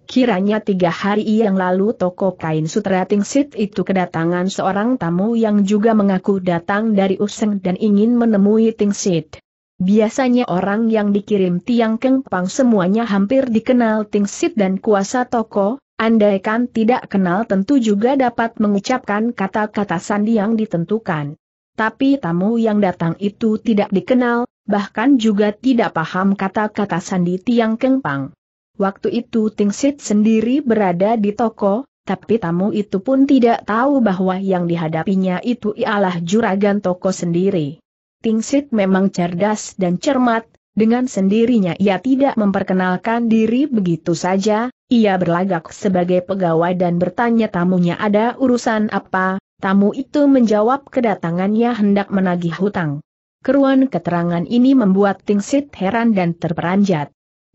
Kiranya tiga hari yang lalu toko kain sutra Ting Tingsit itu kedatangan seorang tamu yang juga mengaku datang dari Useng dan ingin menemui Ting Tingsit. Biasanya orang yang dikirim Tiang Pang semuanya hampir dikenal Ting Tingsit dan kuasa toko, andaikan tidak kenal tentu juga dapat mengucapkan kata-kata sandi yang ditentukan. Tapi tamu yang datang itu tidak dikenal, bahkan juga tidak paham kata-kata Sandi Tiang Kengpang. Waktu itu Ting Sit sendiri berada di toko, tapi tamu itu pun tidak tahu bahwa yang dihadapinya itu ialah juragan toko sendiri. Ting Sit memang cerdas dan cermat, dengan sendirinya ia tidak memperkenalkan diri begitu saja, ia berlagak sebagai pegawai dan bertanya tamunya ada urusan apa, tamu itu menjawab kedatangannya hendak menagih hutang. Keruan keterangan ini membuat Tingsit heran dan terperanjat.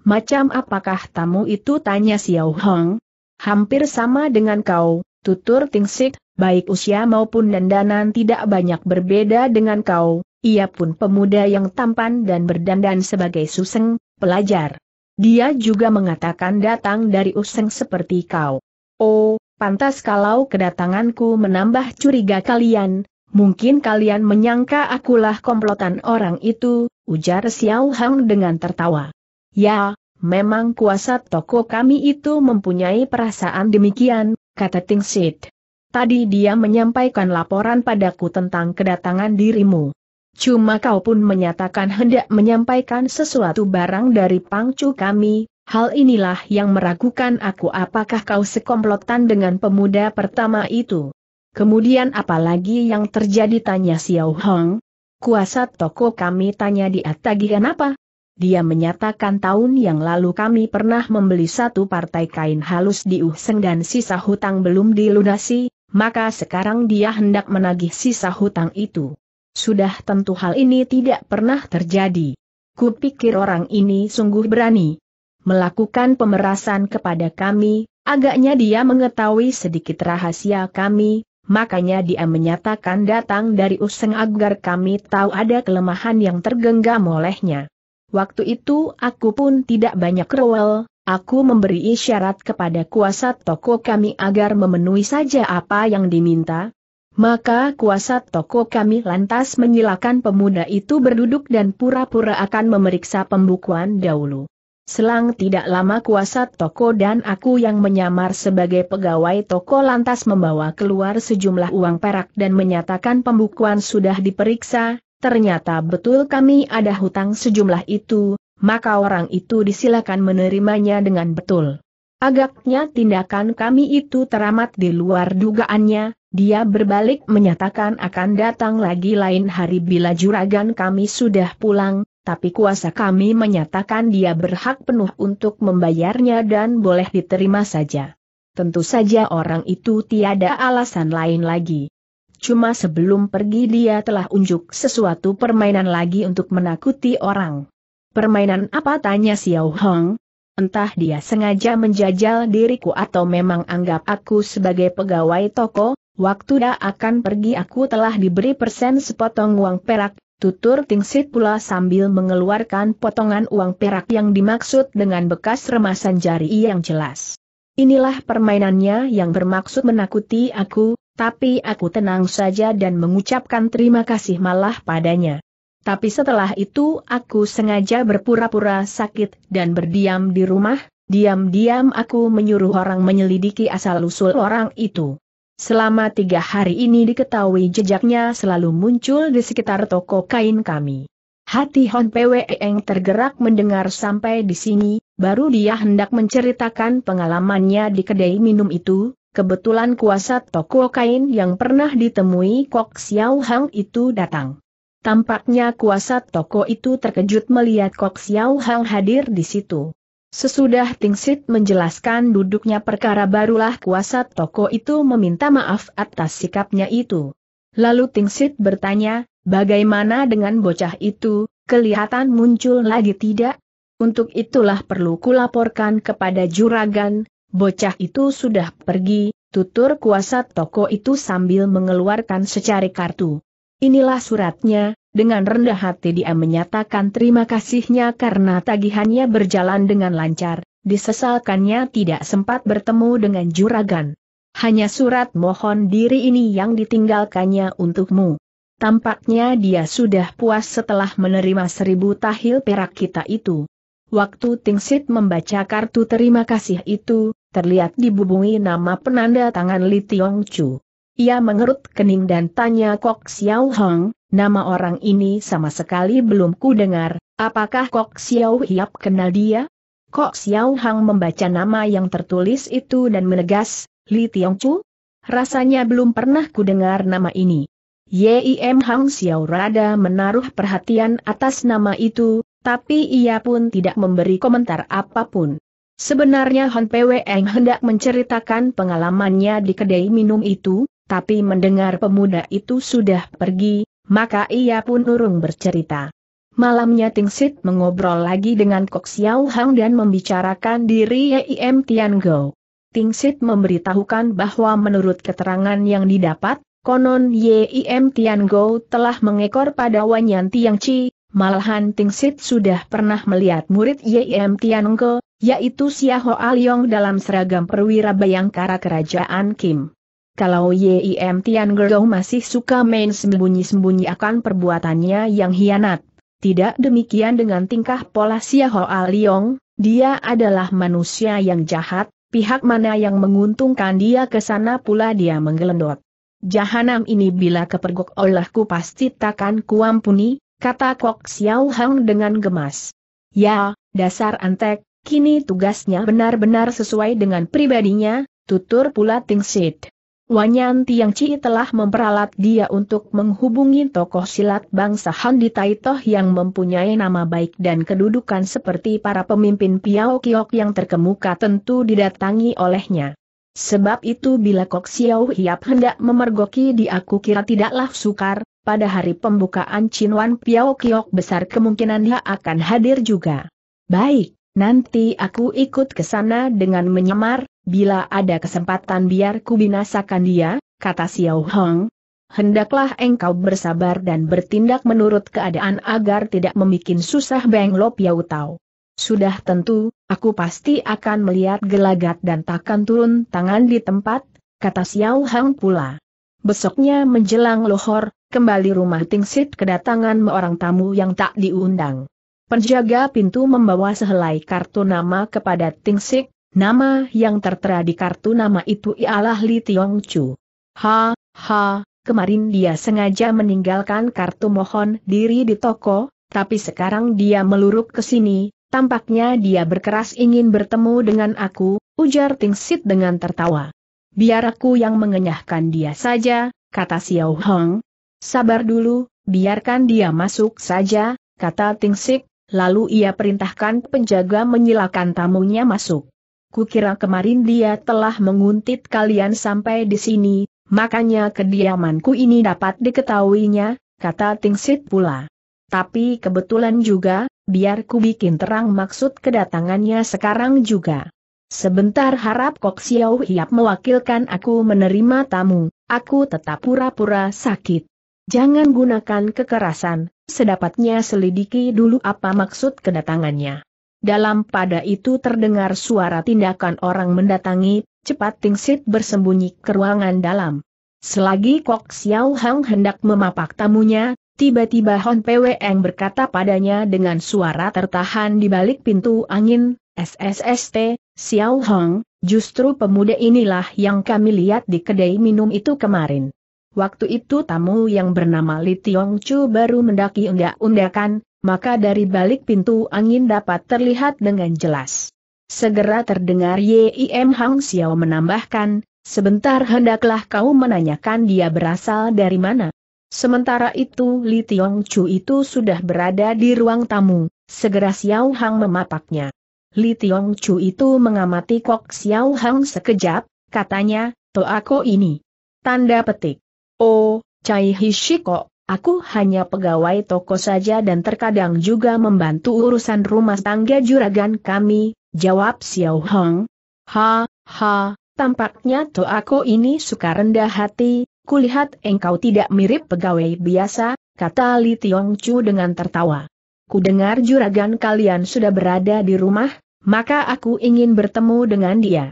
Macam apakah tamu itu tanya Xiao Hong? Hampir sama dengan kau, tutur Tingsit, baik usia maupun dandanan tidak banyak berbeda dengan kau, ia pun pemuda yang tampan dan berdandan sebagai suseng, pelajar. Dia juga mengatakan datang dari useng seperti kau. Oh, pantas kalau kedatanganku menambah curiga kalian, Mungkin kalian menyangka akulah komplotan orang itu, ujar Xiao Hang dengan tertawa. Ya, memang kuasa toko kami itu mempunyai perasaan demikian, kata Ting Shid. Tadi dia menyampaikan laporan padaku tentang kedatangan dirimu. Cuma kau pun menyatakan hendak menyampaikan sesuatu barang dari pangcu kami, hal inilah yang meragukan aku apakah kau sekomplotan dengan pemuda pertama itu. Kemudian apalagi yang terjadi tanya Xiao Hong? Kuasa toko kami tanya dia tagihan apa? Dia menyatakan tahun yang lalu kami pernah membeli satu partai kain halus di Uhseng dan sisa hutang belum dilunasi, maka sekarang dia hendak menagih sisa hutang itu. Sudah tentu hal ini tidak pernah terjadi. Kupikir orang ini sungguh berani. Melakukan pemerasan kepada kami, agaknya dia mengetahui sedikit rahasia kami, makanya dia menyatakan datang dari Useng agar kami tahu ada kelemahan yang tergenggam olehnya. Waktu itu aku pun tidak banyak rewel, aku memberi isyarat kepada kuasa toko kami agar memenuhi saja apa yang diminta. Maka kuasa toko kami lantas menyilakan pemuda itu berduduk dan pura-pura akan memeriksa pembukuan dahulu. Selang tidak lama kuasa toko dan aku yang menyamar sebagai pegawai toko lantas membawa keluar sejumlah uang perak dan menyatakan pembukuan sudah diperiksa, ternyata betul kami ada hutang sejumlah itu, maka orang itu disilakan menerimanya dengan betul. Agaknya tindakan kami itu teramat di luar dugaannya, dia berbalik menyatakan akan datang lagi lain hari bila juragan kami sudah pulang, tapi kuasa kami menyatakan dia berhak penuh untuk membayarnya dan boleh diterima saja. Tentu saja orang itu tiada alasan lain lagi. Cuma sebelum pergi dia telah unjuk sesuatu permainan lagi untuk menakuti orang. Permainan apa tanya Xiao Hong? Entah dia sengaja menjajal diriku atau memang anggap aku sebagai pegawai toko, waktu dia akan pergi aku telah diberi persen sepotong uang perak, Tutur Tingsit pula sambil mengeluarkan potongan uang perak yang dimaksud dengan bekas remasan jari yang jelas. Inilah permainannya yang bermaksud menakuti aku, tapi aku tenang saja dan mengucapkan terima kasih malah padanya. Tapi setelah itu aku sengaja berpura-pura sakit dan berdiam di rumah, diam-diam aku menyuruh orang menyelidiki asal-usul orang itu. Selama tiga hari ini diketahui jejaknya selalu muncul di sekitar toko kain kami. Hati Hon Eng tergerak mendengar sampai di sini, baru dia hendak menceritakan pengalamannya di kedai minum itu, kebetulan kuasa toko kain yang pernah ditemui Kok Xiao Hang itu datang. Tampaknya kuasa toko itu terkejut melihat Kok Xiao Hang hadir di situ. Sesudah Tingsit menjelaskan duduknya perkara barulah kuasa toko itu meminta maaf atas sikapnya itu. Lalu Tingsit bertanya, bagaimana dengan bocah itu, kelihatan muncul lagi tidak? Untuk itulah perlu kulaporkan kepada juragan, bocah itu sudah pergi, tutur kuasa toko itu sambil mengeluarkan secari kartu. Inilah suratnya, dengan rendah hati dia menyatakan terima kasihnya karena tagihannya berjalan dengan lancar, disesalkannya tidak sempat bertemu dengan juragan. Hanya surat mohon diri ini yang ditinggalkannya untukmu. Tampaknya dia sudah puas setelah menerima seribu tahil perak kita itu. Waktu Tingsit membaca kartu terima kasih itu, terlihat dibubungi nama penanda tangan Li Tiong Chu. Ia mengerut kening dan tanya Kok Xiao Hong, nama orang ini sama sekali belum ku dengar, apakah Kok Xiao Hiap kenal dia? Kok Xiao Hang membaca nama yang tertulis itu dan menegas, Li Tiong Chu? Rasanya belum pernah ku dengar nama ini. Yim Hang Xiao Rada menaruh perhatian atas nama itu, tapi ia pun tidak memberi komentar apapun. Sebenarnya Han Eng hendak menceritakan pengalamannya di kedai minum itu, tapi mendengar pemuda itu sudah pergi, maka ia pun urung bercerita. Malamnya Ting Sit mengobrol lagi dengan Kok Xiao Hang dan membicarakan diri Yim Tian Go. Ting Sit memberitahukan bahwa menurut keterangan yang didapat, konon Yim Tian Go telah mengekor pada Yan Tiang Chi, malahan Ting Sit sudah pernah melihat murid Yim Tian Go, yaitu Xiao Ho Aliong dalam seragam perwira bayangkara kerajaan Kim. Kalau Yim Tian Gerdong masih suka main sembunyi-sembunyi akan perbuatannya yang hianat. Tidak demikian dengan tingkah pola Sia Hoa Liong, dia adalah manusia yang jahat, pihak mana yang menguntungkan dia ke sana pula dia menggelendot. Jahanam ini bila kepergok olehku pasti takkan kuampuni, kata Kok Xiao Hang dengan gemas. Ya, dasar antek, kini tugasnya benar-benar sesuai dengan pribadinya, tutur pula Ting Sit. Wanyan Tiang Chi telah memperalat dia untuk menghubungi tokoh silat bangsa Han di Taitoh yang mempunyai nama baik dan kedudukan seperti para pemimpin Piao Kiok yang terkemuka tentu didatangi olehnya. Sebab itu bila Kok Xiao Hiap hendak memergoki di aku kira tidaklah sukar, pada hari pembukaan Chin Wan Piao Kiok besar kemungkinan dia akan hadir juga. Baik, nanti aku ikut ke sana dengan menyamar, bila ada kesempatan biar ku binasakan dia, kata Xiao Hong. Hendaklah engkau bersabar dan bertindak menurut keadaan agar tidak membuat susah Beng Lop Yau Tau. Sudah tentu, aku pasti akan melihat gelagat dan takkan turun tangan di tempat, kata Xiao Hong pula. Besoknya menjelang lohor, kembali rumah Ting Tingsit kedatangan orang tamu yang tak diundang. Penjaga pintu membawa sehelai kartu nama kepada Ting Tingsik, Nama yang tertera di kartu nama itu ialah Li Tiong Chu. Ha, ha, kemarin dia sengaja meninggalkan kartu mohon diri di toko, tapi sekarang dia meluruk ke sini, tampaknya dia berkeras ingin bertemu dengan aku, ujar Ting Sit dengan tertawa. Biar aku yang mengenyahkan dia saja, kata Xiao Hong. Sabar dulu, biarkan dia masuk saja, kata Ting Sit, lalu ia perintahkan penjaga menyilakan tamunya masuk. Kukira kemarin dia telah menguntit kalian sampai di sini, makanya kediamanku ini dapat diketahuinya, kata Tingsit pula. Tapi kebetulan juga, biar ku bikin terang maksud kedatangannya sekarang juga. Sebentar harap Kok Xiao Hiap mewakilkan aku menerima tamu, aku tetap pura-pura sakit. Jangan gunakan kekerasan, sedapatnya selidiki dulu apa maksud kedatangannya. Dalam pada itu terdengar suara tindakan orang mendatangi, cepat Tingsit bersembunyi ke ruangan dalam. Selagi Kok Xiao Hang hendak memapak tamunya, tiba-tiba Hon Eng berkata padanya dengan suara tertahan di balik pintu angin, SSST, Xiao Hong, justru pemuda inilah yang kami lihat di kedai minum itu kemarin. Waktu itu tamu yang bernama Li Tiong Chu baru mendaki undak-undakan, maka dari balik pintu angin dapat terlihat dengan jelas. Segera terdengar Yim Hang Xiao menambahkan, sebentar hendaklah kau menanyakan dia berasal dari mana. Sementara itu Li Tiong Chu itu sudah berada di ruang tamu, segera Xiao Hang memapaknya. Li Tiong Chu itu mengamati Kok Xiao Hang sekejap, katanya, to aku ini. Tanda petik. Oh, Cai Hishiko, Aku hanya pegawai toko saja dan terkadang juga membantu urusan rumah tangga juragan kami, jawab Xiao Hong. Ha, ha, tampaknya aku ini suka rendah hati, kulihat engkau tidak mirip pegawai biasa, kata Li Tiong Chu dengan tertawa. Kudengar juragan kalian sudah berada di rumah, maka aku ingin bertemu dengan dia.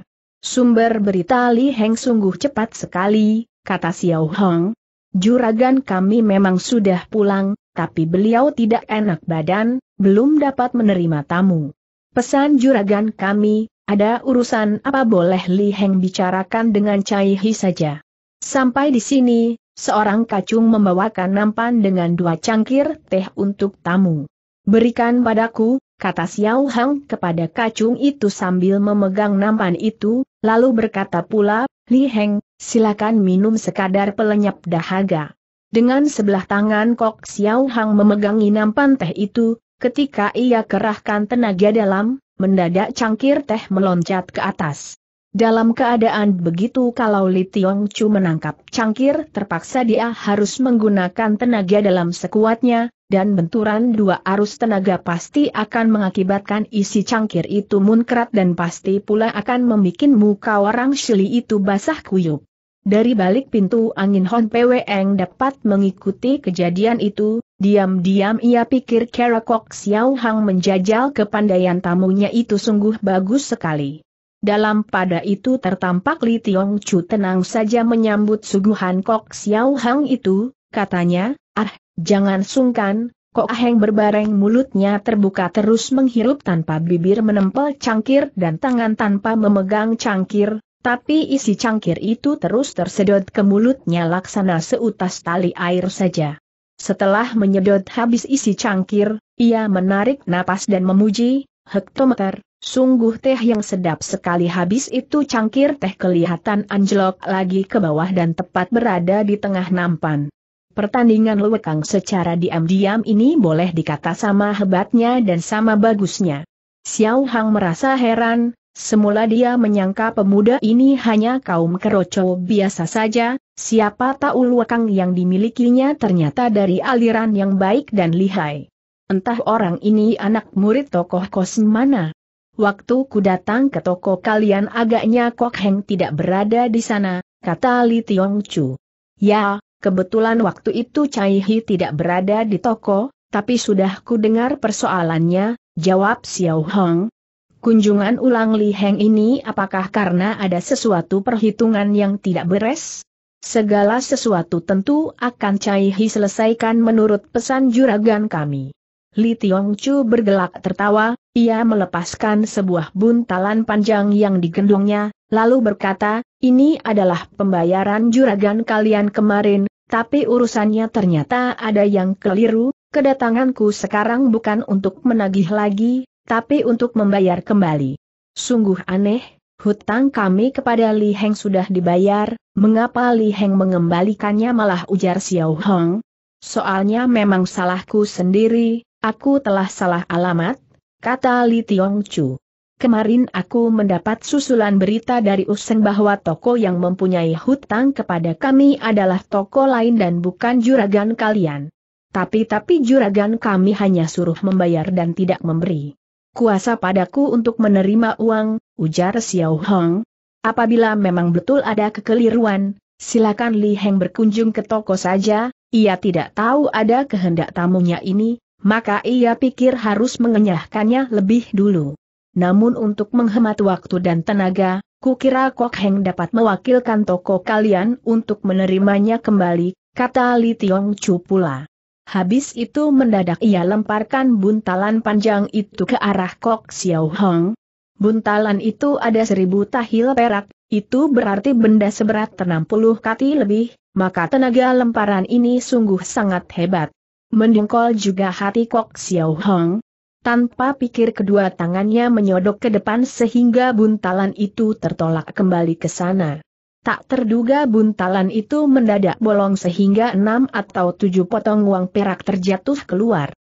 Sumber berita Li Heng sungguh cepat sekali, kata Xiao Hong, Juragan kami memang sudah pulang, tapi beliau tidak enak badan, belum dapat menerima tamu. Pesan juragan kami, ada urusan apa boleh Li Heng bicarakan dengan Cai Hi saja. Sampai di sini, seorang kacung membawakan nampan dengan dua cangkir teh untuk tamu. Berikan padaku, kata Xiao Hang kepada kacung itu sambil memegang nampan itu, lalu berkata pula Li Heng, silakan minum sekadar pelenyap dahaga. Dengan sebelah tangan Kok Xiao Hang memegangi nampan teh itu, ketika ia kerahkan tenaga dalam, mendadak cangkir teh meloncat ke atas. Dalam keadaan begitu kalau Li Tiong Chu menangkap cangkir terpaksa dia harus menggunakan tenaga dalam sekuatnya, dan benturan dua arus tenaga pasti akan mengakibatkan isi cangkir itu munkrat dan pasti pula akan membuat muka orang Shili itu basah kuyup. Dari balik pintu angin Hon Pweng dapat mengikuti kejadian itu, diam-diam ia pikir Kera Kok Xiao Hang menjajal kepandaian tamunya itu sungguh bagus sekali. Dalam pada itu tertampak Li Tiong Chu tenang saja menyambut suguhan Kok Xiao Hang itu, katanya, Ah, jangan sungkan, Kok Aheng berbareng mulutnya terbuka terus menghirup tanpa bibir menempel cangkir dan tangan tanpa memegang cangkir, tapi isi cangkir itu terus tersedot ke mulutnya laksana seutas tali air saja. Setelah menyedot habis isi cangkir, ia menarik napas dan memuji, hektometer, sungguh teh yang sedap sekali habis itu cangkir teh kelihatan anjlok lagi ke bawah dan tepat berada di tengah nampan. Pertandingan luwekang secara diam-diam ini boleh dikata sama hebatnya dan sama bagusnya. Xiao Hang merasa heran, semula dia menyangka pemuda ini hanya kaum keroco biasa saja, siapa tahu luwekang yang dimilikinya ternyata dari aliran yang baik dan lihai. Entah orang ini anak murid tokoh kos mana. Waktu ku datang ke toko kalian agaknya Kok Heng tidak berada di sana, kata Li Tiong Chu. Ya, Kebetulan waktu itu Cai Hi tidak berada di toko, tapi sudah kudengar persoalannya, jawab Xiao Hong. Kunjungan ulang Li Heng ini apakah karena ada sesuatu perhitungan yang tidak beres? Segala sesuatu tentu akan Cai Hi selesaikan menurut pesan juragan kami. Li Tiong Chu bergelak tertawa, ia melepaskan sebuah buntalan panjang yang digendongnya, lalu berkata, ini adalah pembayaran juragan kalian kemarin, tapi urusannya ternyata ada yang keliru, kedatanganku sekarang bukan untuk menagih lagi, tapi untuk membayar kembali. Sungguh aneh, hutang kami kepada Li Heng sudah dibayar, mengapa Li Heng mengembalikannya malah ujar Xiao Hong? Soalnya memang salahku sendiri, aku telah salah alamat, kata Li Tiong Chu. Kemarin aku mendapat susulan berita dari Useng bahwa toko yang mempunyai hutang kepada kami adalah toko lain dan bukan juragan kalian. Tapi-tapi juragan kami hanya suruh membayar dan tidak memberi. Kuasa padaku untuk menerima uang, ujar Xiao Hong. Apabila memang betul ada kekeliruan, silakan Li Heng berkunjung ke toko saja, ia tidak tahu ada kehendak tamunya ini, maka ia pikir harus mengenyahkannya lebih dulu namun untuk menghemat waktu dan tenaga, kukira Kok Heng dapat mewakilkan toko kalian untuk menerimanya kembali, kata Li Tiong Chu pula. Habis itu mendadak ia lemparkan buntalan panjang itu ke arah Kok Xiao Hong. Buntalan itu ada seribu tahil perak, itu berarti benda seberat 60 kati lebih, maka tenaga lemparan ini sungguh sangat hebat. Mendengkol juga hati Kok Xiao Hong, tanpa pikir kedua tangannya menyodok ke depan sehingga buntalan itu tertolak kembali ke sana. Tak terduga buntalan itu mendadak bolong sehingga enam atau tujuh potong uang perak terjatuh keluar.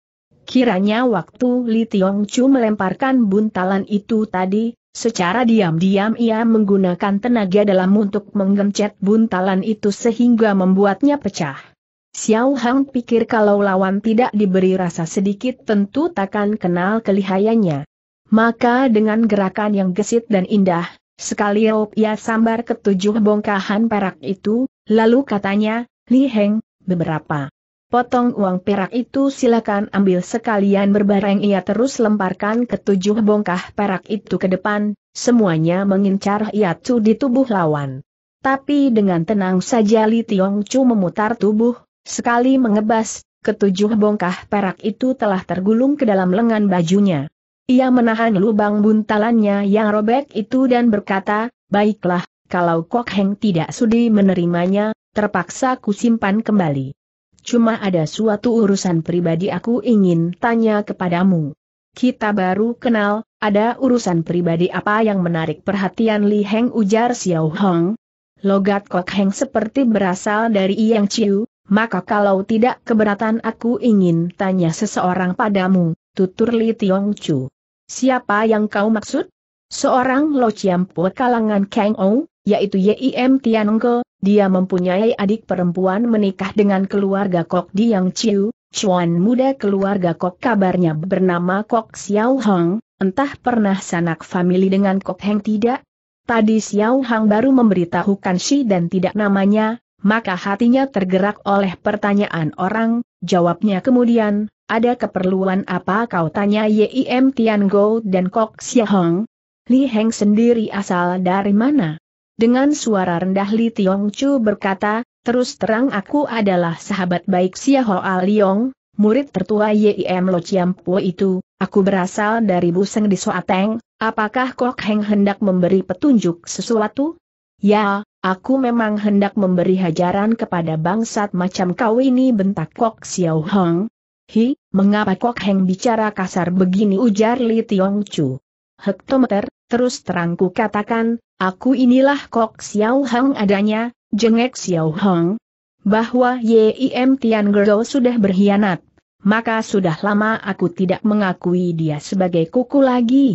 Kiranya waktu Li Tiong Chu melemparkan buntalan itu tadi, secara diam-diam ia menggunakan tenaga dalam untuk menggencet buntalan itu sehingga membuatnya pecah. Xiao Hang pikir kalau lawan tidak diberi rasa sedikit tentu takkan kenal kelihayannya. Maka dengan gerakan yang gesit dan indah, sekali rope ia sambar ketujuh bongkahan perak itu, lalu katanya, Li Heng, beberapa potong uang perak itu silakan ambil sekalian berbareng ia terus lemparkan ketujuh bongkah perak itu ke depan, semuanya mengincar Yatsu di tubuh lawan. Tapi dengan tenang saja Li Tiong Chu memutar tubuh, Sekali mengebas, ketujuh bongkah perak itu telah tergulung ke dalam lengan bajunya. Ia menahan lubang buntalannya yang robek itu dan berkata, baiklah, kalau Kok Heng tidak sudi menerimanya, terpaksa ku simpan kembali. Cuma ada suatu urusan pribadi aku ingin tanya kepadamu. Kita baru kenal, ada urusan pribadi apa yang menarik perhatian Li Heng ujar Xiao Hong? Logat Kok Heng seperti berasal dari Yang Chiu, maka kalau tidak keberatan aku ingin tanya seseorang padamu, tutur Li Tiong Chu. Siapa yang kau maksud? Seorang Lo Chiampu kalangan Kang Ou, yaitu Yim Tianengke, dia mempunyai adik perempuan menikah dengan keluarga Kok Di Yang Chiu, Chuan muda keluarga Kok kabarnya bernama Kok Xiao Hong, entah pernah sanak famili dengan Kok Heng tidak? Tadi Xiao Hang baru memberitahukan Shi dan tidak namanya, maka hatinya tergerak oleh pertanyaan orang, jawabnya kemudian, ada keperluan apa kau tanya Yim Tiango dan Kok Hong? Li Heng sendiri asal dari mana? Dengan suara rendah Li Tiong Chu berkata, terus terang aku adalah sahabat baik Al Aliong, murid tertua Yim Lo Chiam Po itu, aku berasal dari Buseng di Soateng, apakah Kok Heng hendak memberi petunjuk sesuatu? Ya, aku memang hendak memberi hajaran kepada bangsat macam kau ini bentak Kok Xiao Hong. Hi, mengapa Kok Heng bicara kasar begini ujar Li Tiong Chu. Hektometer, terus terangku katakan, aku inilah Kok Xiao Hong adanya, jengek Xiao Hong. Bahwa Yim Tian Gero sudah berkhianat, maka sudah lama aku tidak mengakui dia sebagai kuku lagi.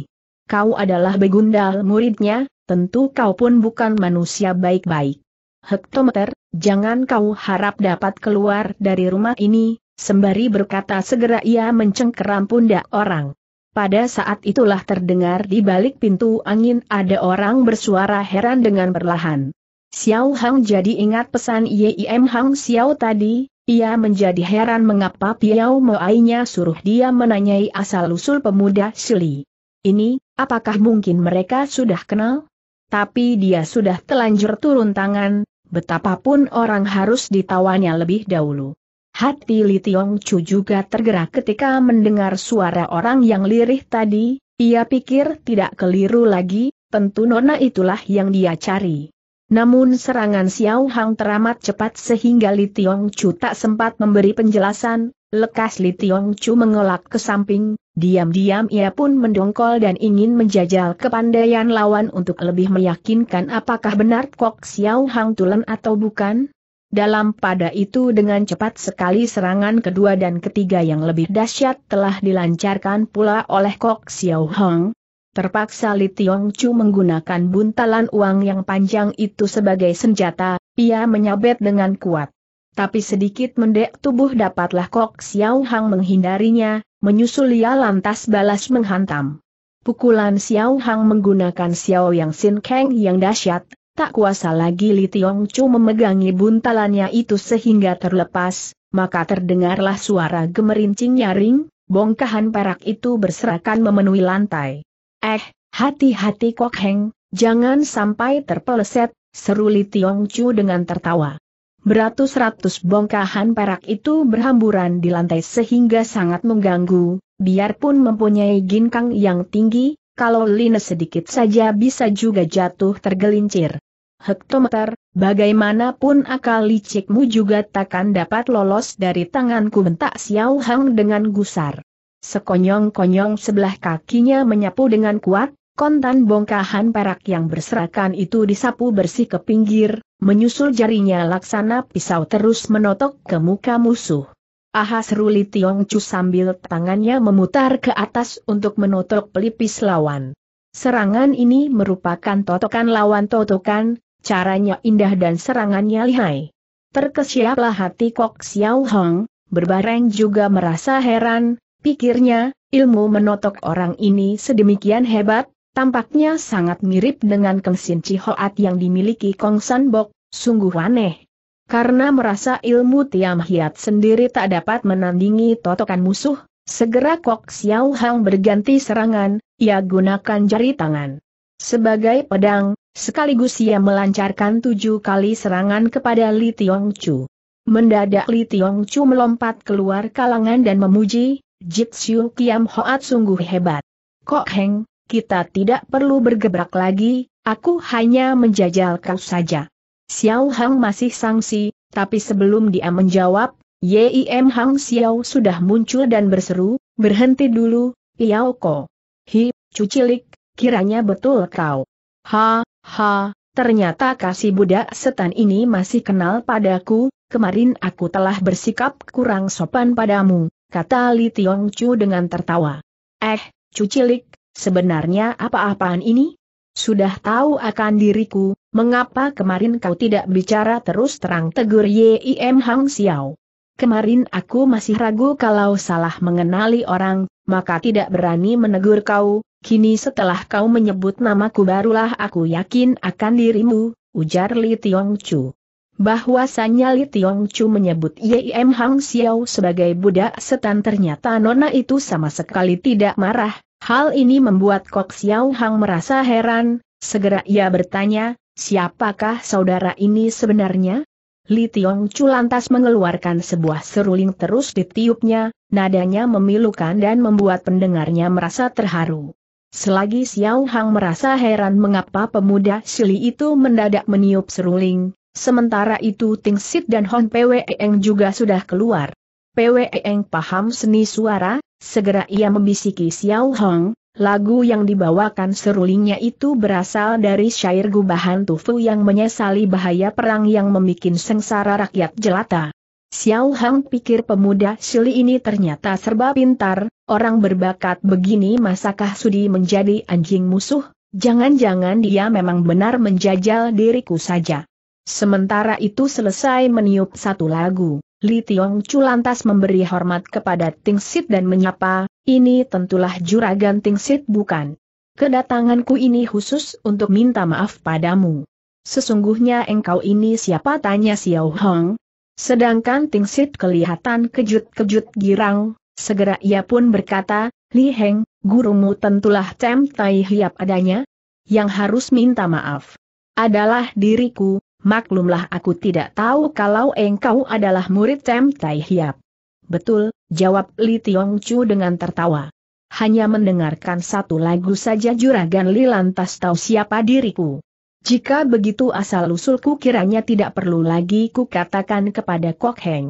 Kau adalah begundal muridnya, tentu kau pun bukan manusia baik-baik. Hektometer, jangan kau harap dapat keluar dari rumah ini, sembari berkata segera ia mencengkeram pundak orang. Pada saat itulah terdengar di balik pintu angin ada orang bersuara heran dengan perlahan. Xiao Hang jadi ingat pesan Yim Hang Xiao tadi, ia menjadi heran mengapa Piao Moainya suruh dia menanyai asal-usul pemuda Shili. Ini, apakah mungkin mereka sudah kenal? tapi dia sudah telanjur turun tangan, betapapun orang harus ditawannya lebih dahulu. Hati Li Tiong Chu juga tergerak ketika mendengar suara orang yang lirih tadi, ia pikir tidak keliru lagi, tentu nona itulah yang dia cari. Namun serangan Xiao Hang teramat cepat sehingga Li Tiong Chu tak sempat memberi penjelasan, Lekas Li Tiong Chu mengelak ke samping, diam-diam ia pun mendongkol dan ingin menjajal kepandaian lawan untuk lebih meyakinkan apakah benar Kok Xiao Hang Tulen atau bukan. Dalam pada itu dengan cepat sekali serangan kedua dan ketiga yang lebih dahsyat telah dilancarkan pula oleh Kok Xiao Hang. Terpaksa Li Tiong Chu menggunakan buntalan uang yang panjang itu sebagai senjata, ia menyabet dengan kuat. Tapi sedikit mendek tubuh dapatlah Kok Xiao Hang menghindarinya, menyusul ia lantas balas menghantam. Pukulan Xiao Hang menggunakan Xiao Yang Sin Kang yang dahsyat, tak kuasa lagi Li Tiong Chu memegangi buntalannya itu sehingga terlepas, maka terdengarlah suara gemerincing nyaring, bongkahan perak itu berserakan memenuhi lantai. Eh, hati-hati Kok Heng, jangan sampai terpeleset, seru Li Tiong Chu dengan tertawa. Beratus-ratus bongkahan perak itu berhamburan di lantai sehingga sangat mengganggu, biarpun mempunyai ginkang yang tinggi, kalau Lina sedikit saja bisa juga jatuh tergelincir. Hektometer, bagaimanapun akal licikmu juga takkan dapat lolos dari tanganku bentak Xiao Hang dengan gusar. Sekonyong-konyong sebelah kakinya menyapu dengan kuat, kontan bongkahan perak yang berserakan itu disapu bersih ke pinggir, Menyusul jarinya laksana pisau terus menotok ke muka musuh. Ahas Ruli Tiong Chu sambil tangannya memutar ke atas untuk menotok pelipis lawan. Serangan ini merupakan totokan lawan totokan, caranya indah dan serangannya lihai. Terkesiaplah hati Kok Xiao Hong, berbareng juga merasa heran, pikirnya, ilmu menotok orang ini sedemikian hebat, tampaknya sangat mirip dengan Keng Sin Chi yang dimiliki Kong San Bok, Sungguh aneh. Karena merasa ilmu Tiam Hiat sendiri tak dapat menandingi totokan musuh, segera Kok Xiao Hang berganti serangan, ia gunakan jari tangan. Sebagai pedang, sekaligus ia melancarkan tujuh kali serangan kepada Li Tiong Chu. Mendadak Li Tiong Chu melompat keluar kalangan dan memuji, Jitsu Kiam Hoat sungguh hebat. Kok Heng, kita tidak perlu bergebrak lagi, aku hanya menjajal kau saja. Xiao Hang masih sangsi, tapi sebelum dia menjawab, Yim Hang Xiao sudah muncul dan berseru, berhenti dulu, Yao Ko. Hi, cucilik, kiranya betul kau. Ha, ha, ternyata kasih budak setan ini masih kenal padaku, kemarin aku telah bersikap kurang sopan padamu, kata Li Tiong Chu dengan tertawa. Eh, cucilik, sebenarnya apa-apaan ini? Sudah tahu akan diriku, mengapa kemarin kau tidak bicara terus terang tegur Yim Hang Xiao. Kemarin aku masih ragu kalau salah mengenali orang, maka tidak berani menegur kau, kini setelah kau menyebut namaku barulah aku yakin akan dirimu, ujar Li Tiong Chu. Bahwasanya Li Tiong Chu menyebut Yim Hang Xiao sebagai budak setan ternyata Nona itu sama sekali tidak marah, Hal ini membuat Kok Xiao Hang merasa heran, segera ia bertanya, siapakah saudara ini sebenarnya? Li Tiong Chu lantas mengeluarkan sebuah seruling terus ditiupnya, nadanya memilukan dan membuat pendengarnya merasa terharu. Selagi Xiao Hang merasa heran mengapa pemuda Sili itu mendadak meniup seruling, sementara itu Ting Sit dan Hon Pwe Eng juga sudah keluar. Pwe Eng paham seni suara, Segera ia membisiki Xiao Hong, lagu yang dibawakan serulingnya itu berasal dari syair gubahan Tufu yang menyesali bahaya perang yang memikin sengsara rakyat jelata. Xiao Hong pikir pemuda Shili ini ternyata serba pintar, orang berbakat begini masakah sudi menjadi anjing musuh? Jangan-jangan dia memang benar menjajal diriku saja. Sementara itu selesai meniup satu lagu. Li Tiong Chu lantas memberi hormat kepada Ting Sit dan menyapa, ini tentulah juragan Ting Sit bukan. Kedatanganku ini khusus untuk minta maaf padamu. Sesungguhnya engkau ini siapa tanya Xiao Hong? Sedangkan Ting Sit kelihatan kejut-kejut girang, segera ia pun berkata, Li Heng, gurumu tentulah Tem Tai Hiap adanya, yang harus minta maaf. Adalah diriku, maklumlah aku tidak tahu kalau engkau adalah murid Tem Tai Hiap. Betul, jawab Li Tiong Chu dengan tertawa. Hanya mendengarkan satu lagu saja Juragan Li lantas tahu siapa diriku. Jika begitu asal-usulku kiranya tidak perlu lagi ku katakan kepada Kok Heng.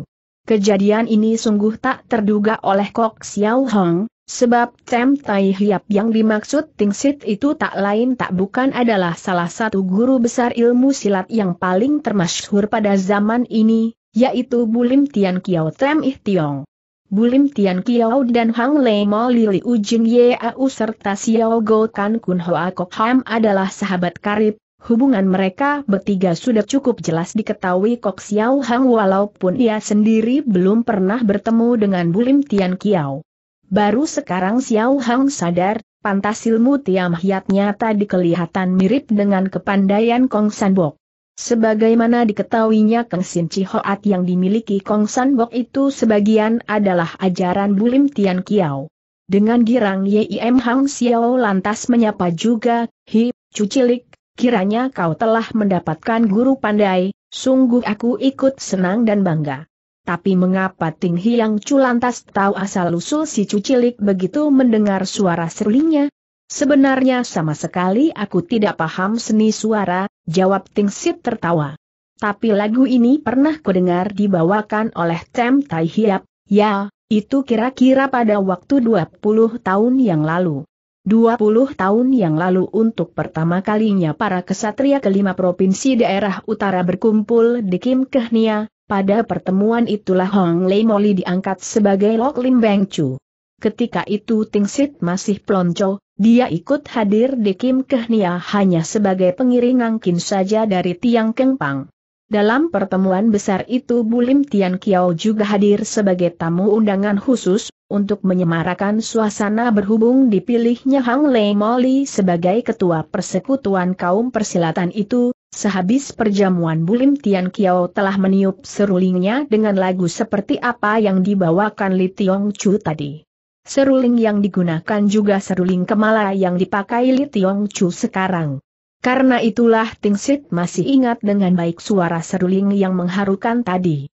Kejadian ini sungguh tak terduga oleh Kok Xiao Hong, Sebab Tem Tai Hiap yang dimaksud Ting Sit itu tak lain tak bukan adalah salah satu guru besar ilmu silat yang paling termasyhur pada zaman ini, yaitu Bulim Tian Kiao Tem Ih Tiong. Bulim Tian Kiao dan Hang Lei Mo Lili Ujin Yeau serta Xiao Go Kan Kun Hoa Kok Ham adalah sahabat karib, hubungan mereka bertiga sudah cukup jelas diketahui Kok Xiao Hang walaupun ia sendiri belum pernah bertemu dengan Bulim Tian Kiao. Baru sekarang Xiao Hang sadar, pantas ilmu Tiam Hiatnya tadi dikelihatan mirip dengan kepandaian Kong San Sanbok. Sebagaimana diketahuinya Keng Sin Chi yang dimiliki Kong San Bok itu sebagian adalah ajaran Bulim Tian Kiao. Dengan girang Yim Hang Xiao lantas menyapa juga, Hi, cucilik, kiranya kau telah mendapatkan guru pandai, sungguh aku ikut senang dan bangga tapi mengapa Ting Hiang Chu tahu asal-usul si cucilik begitu mendengar suara serulingnya? Sebenarnya sama sekali aku tidak paham seni suara, jawab Ting Sit tertawa. Tapi lagu ini pernah kudengar dibawakan oleh Tem Tai Hiap, ya, itu kira-kira pada waktu 20 tahun yang lalu. 20 tahun yang lalu untuk pertama kalinya para kesatria kelima provinsi daerah utara berkumpul di Kim Kehnia, pada pertemuan itulah Hong Lei Moli diangkat sebagai Lok Lim Beng Chu. Ketika itu Ting Sit masih pelonco, dia ikut hadir di Kim Kehnia hanya sebagai pengiring angkin saja dari Tiang Keng Pang. Dalam pertemuan besar itu Bulim Tian Kiao juga hadir sebagai tamu undangan khusus, untuk menyemarakan suasana berhubung dipilihnya Hang Lei Moli sebagai ketua persekutuan kaum persilatan itu, Sehabis perjamuan Bulim Tian Kiao telah meniup serulingnya dengan lagu seperti apa yang dibawakan Li Tiong Chu tadi. Seruling yang digunakan juga seruling kemala yang dipakai Li Tiong Chu sekarang. Karena itulah Ting Sit masih ingat dengan baik suara seruling yang mengharukan tadi.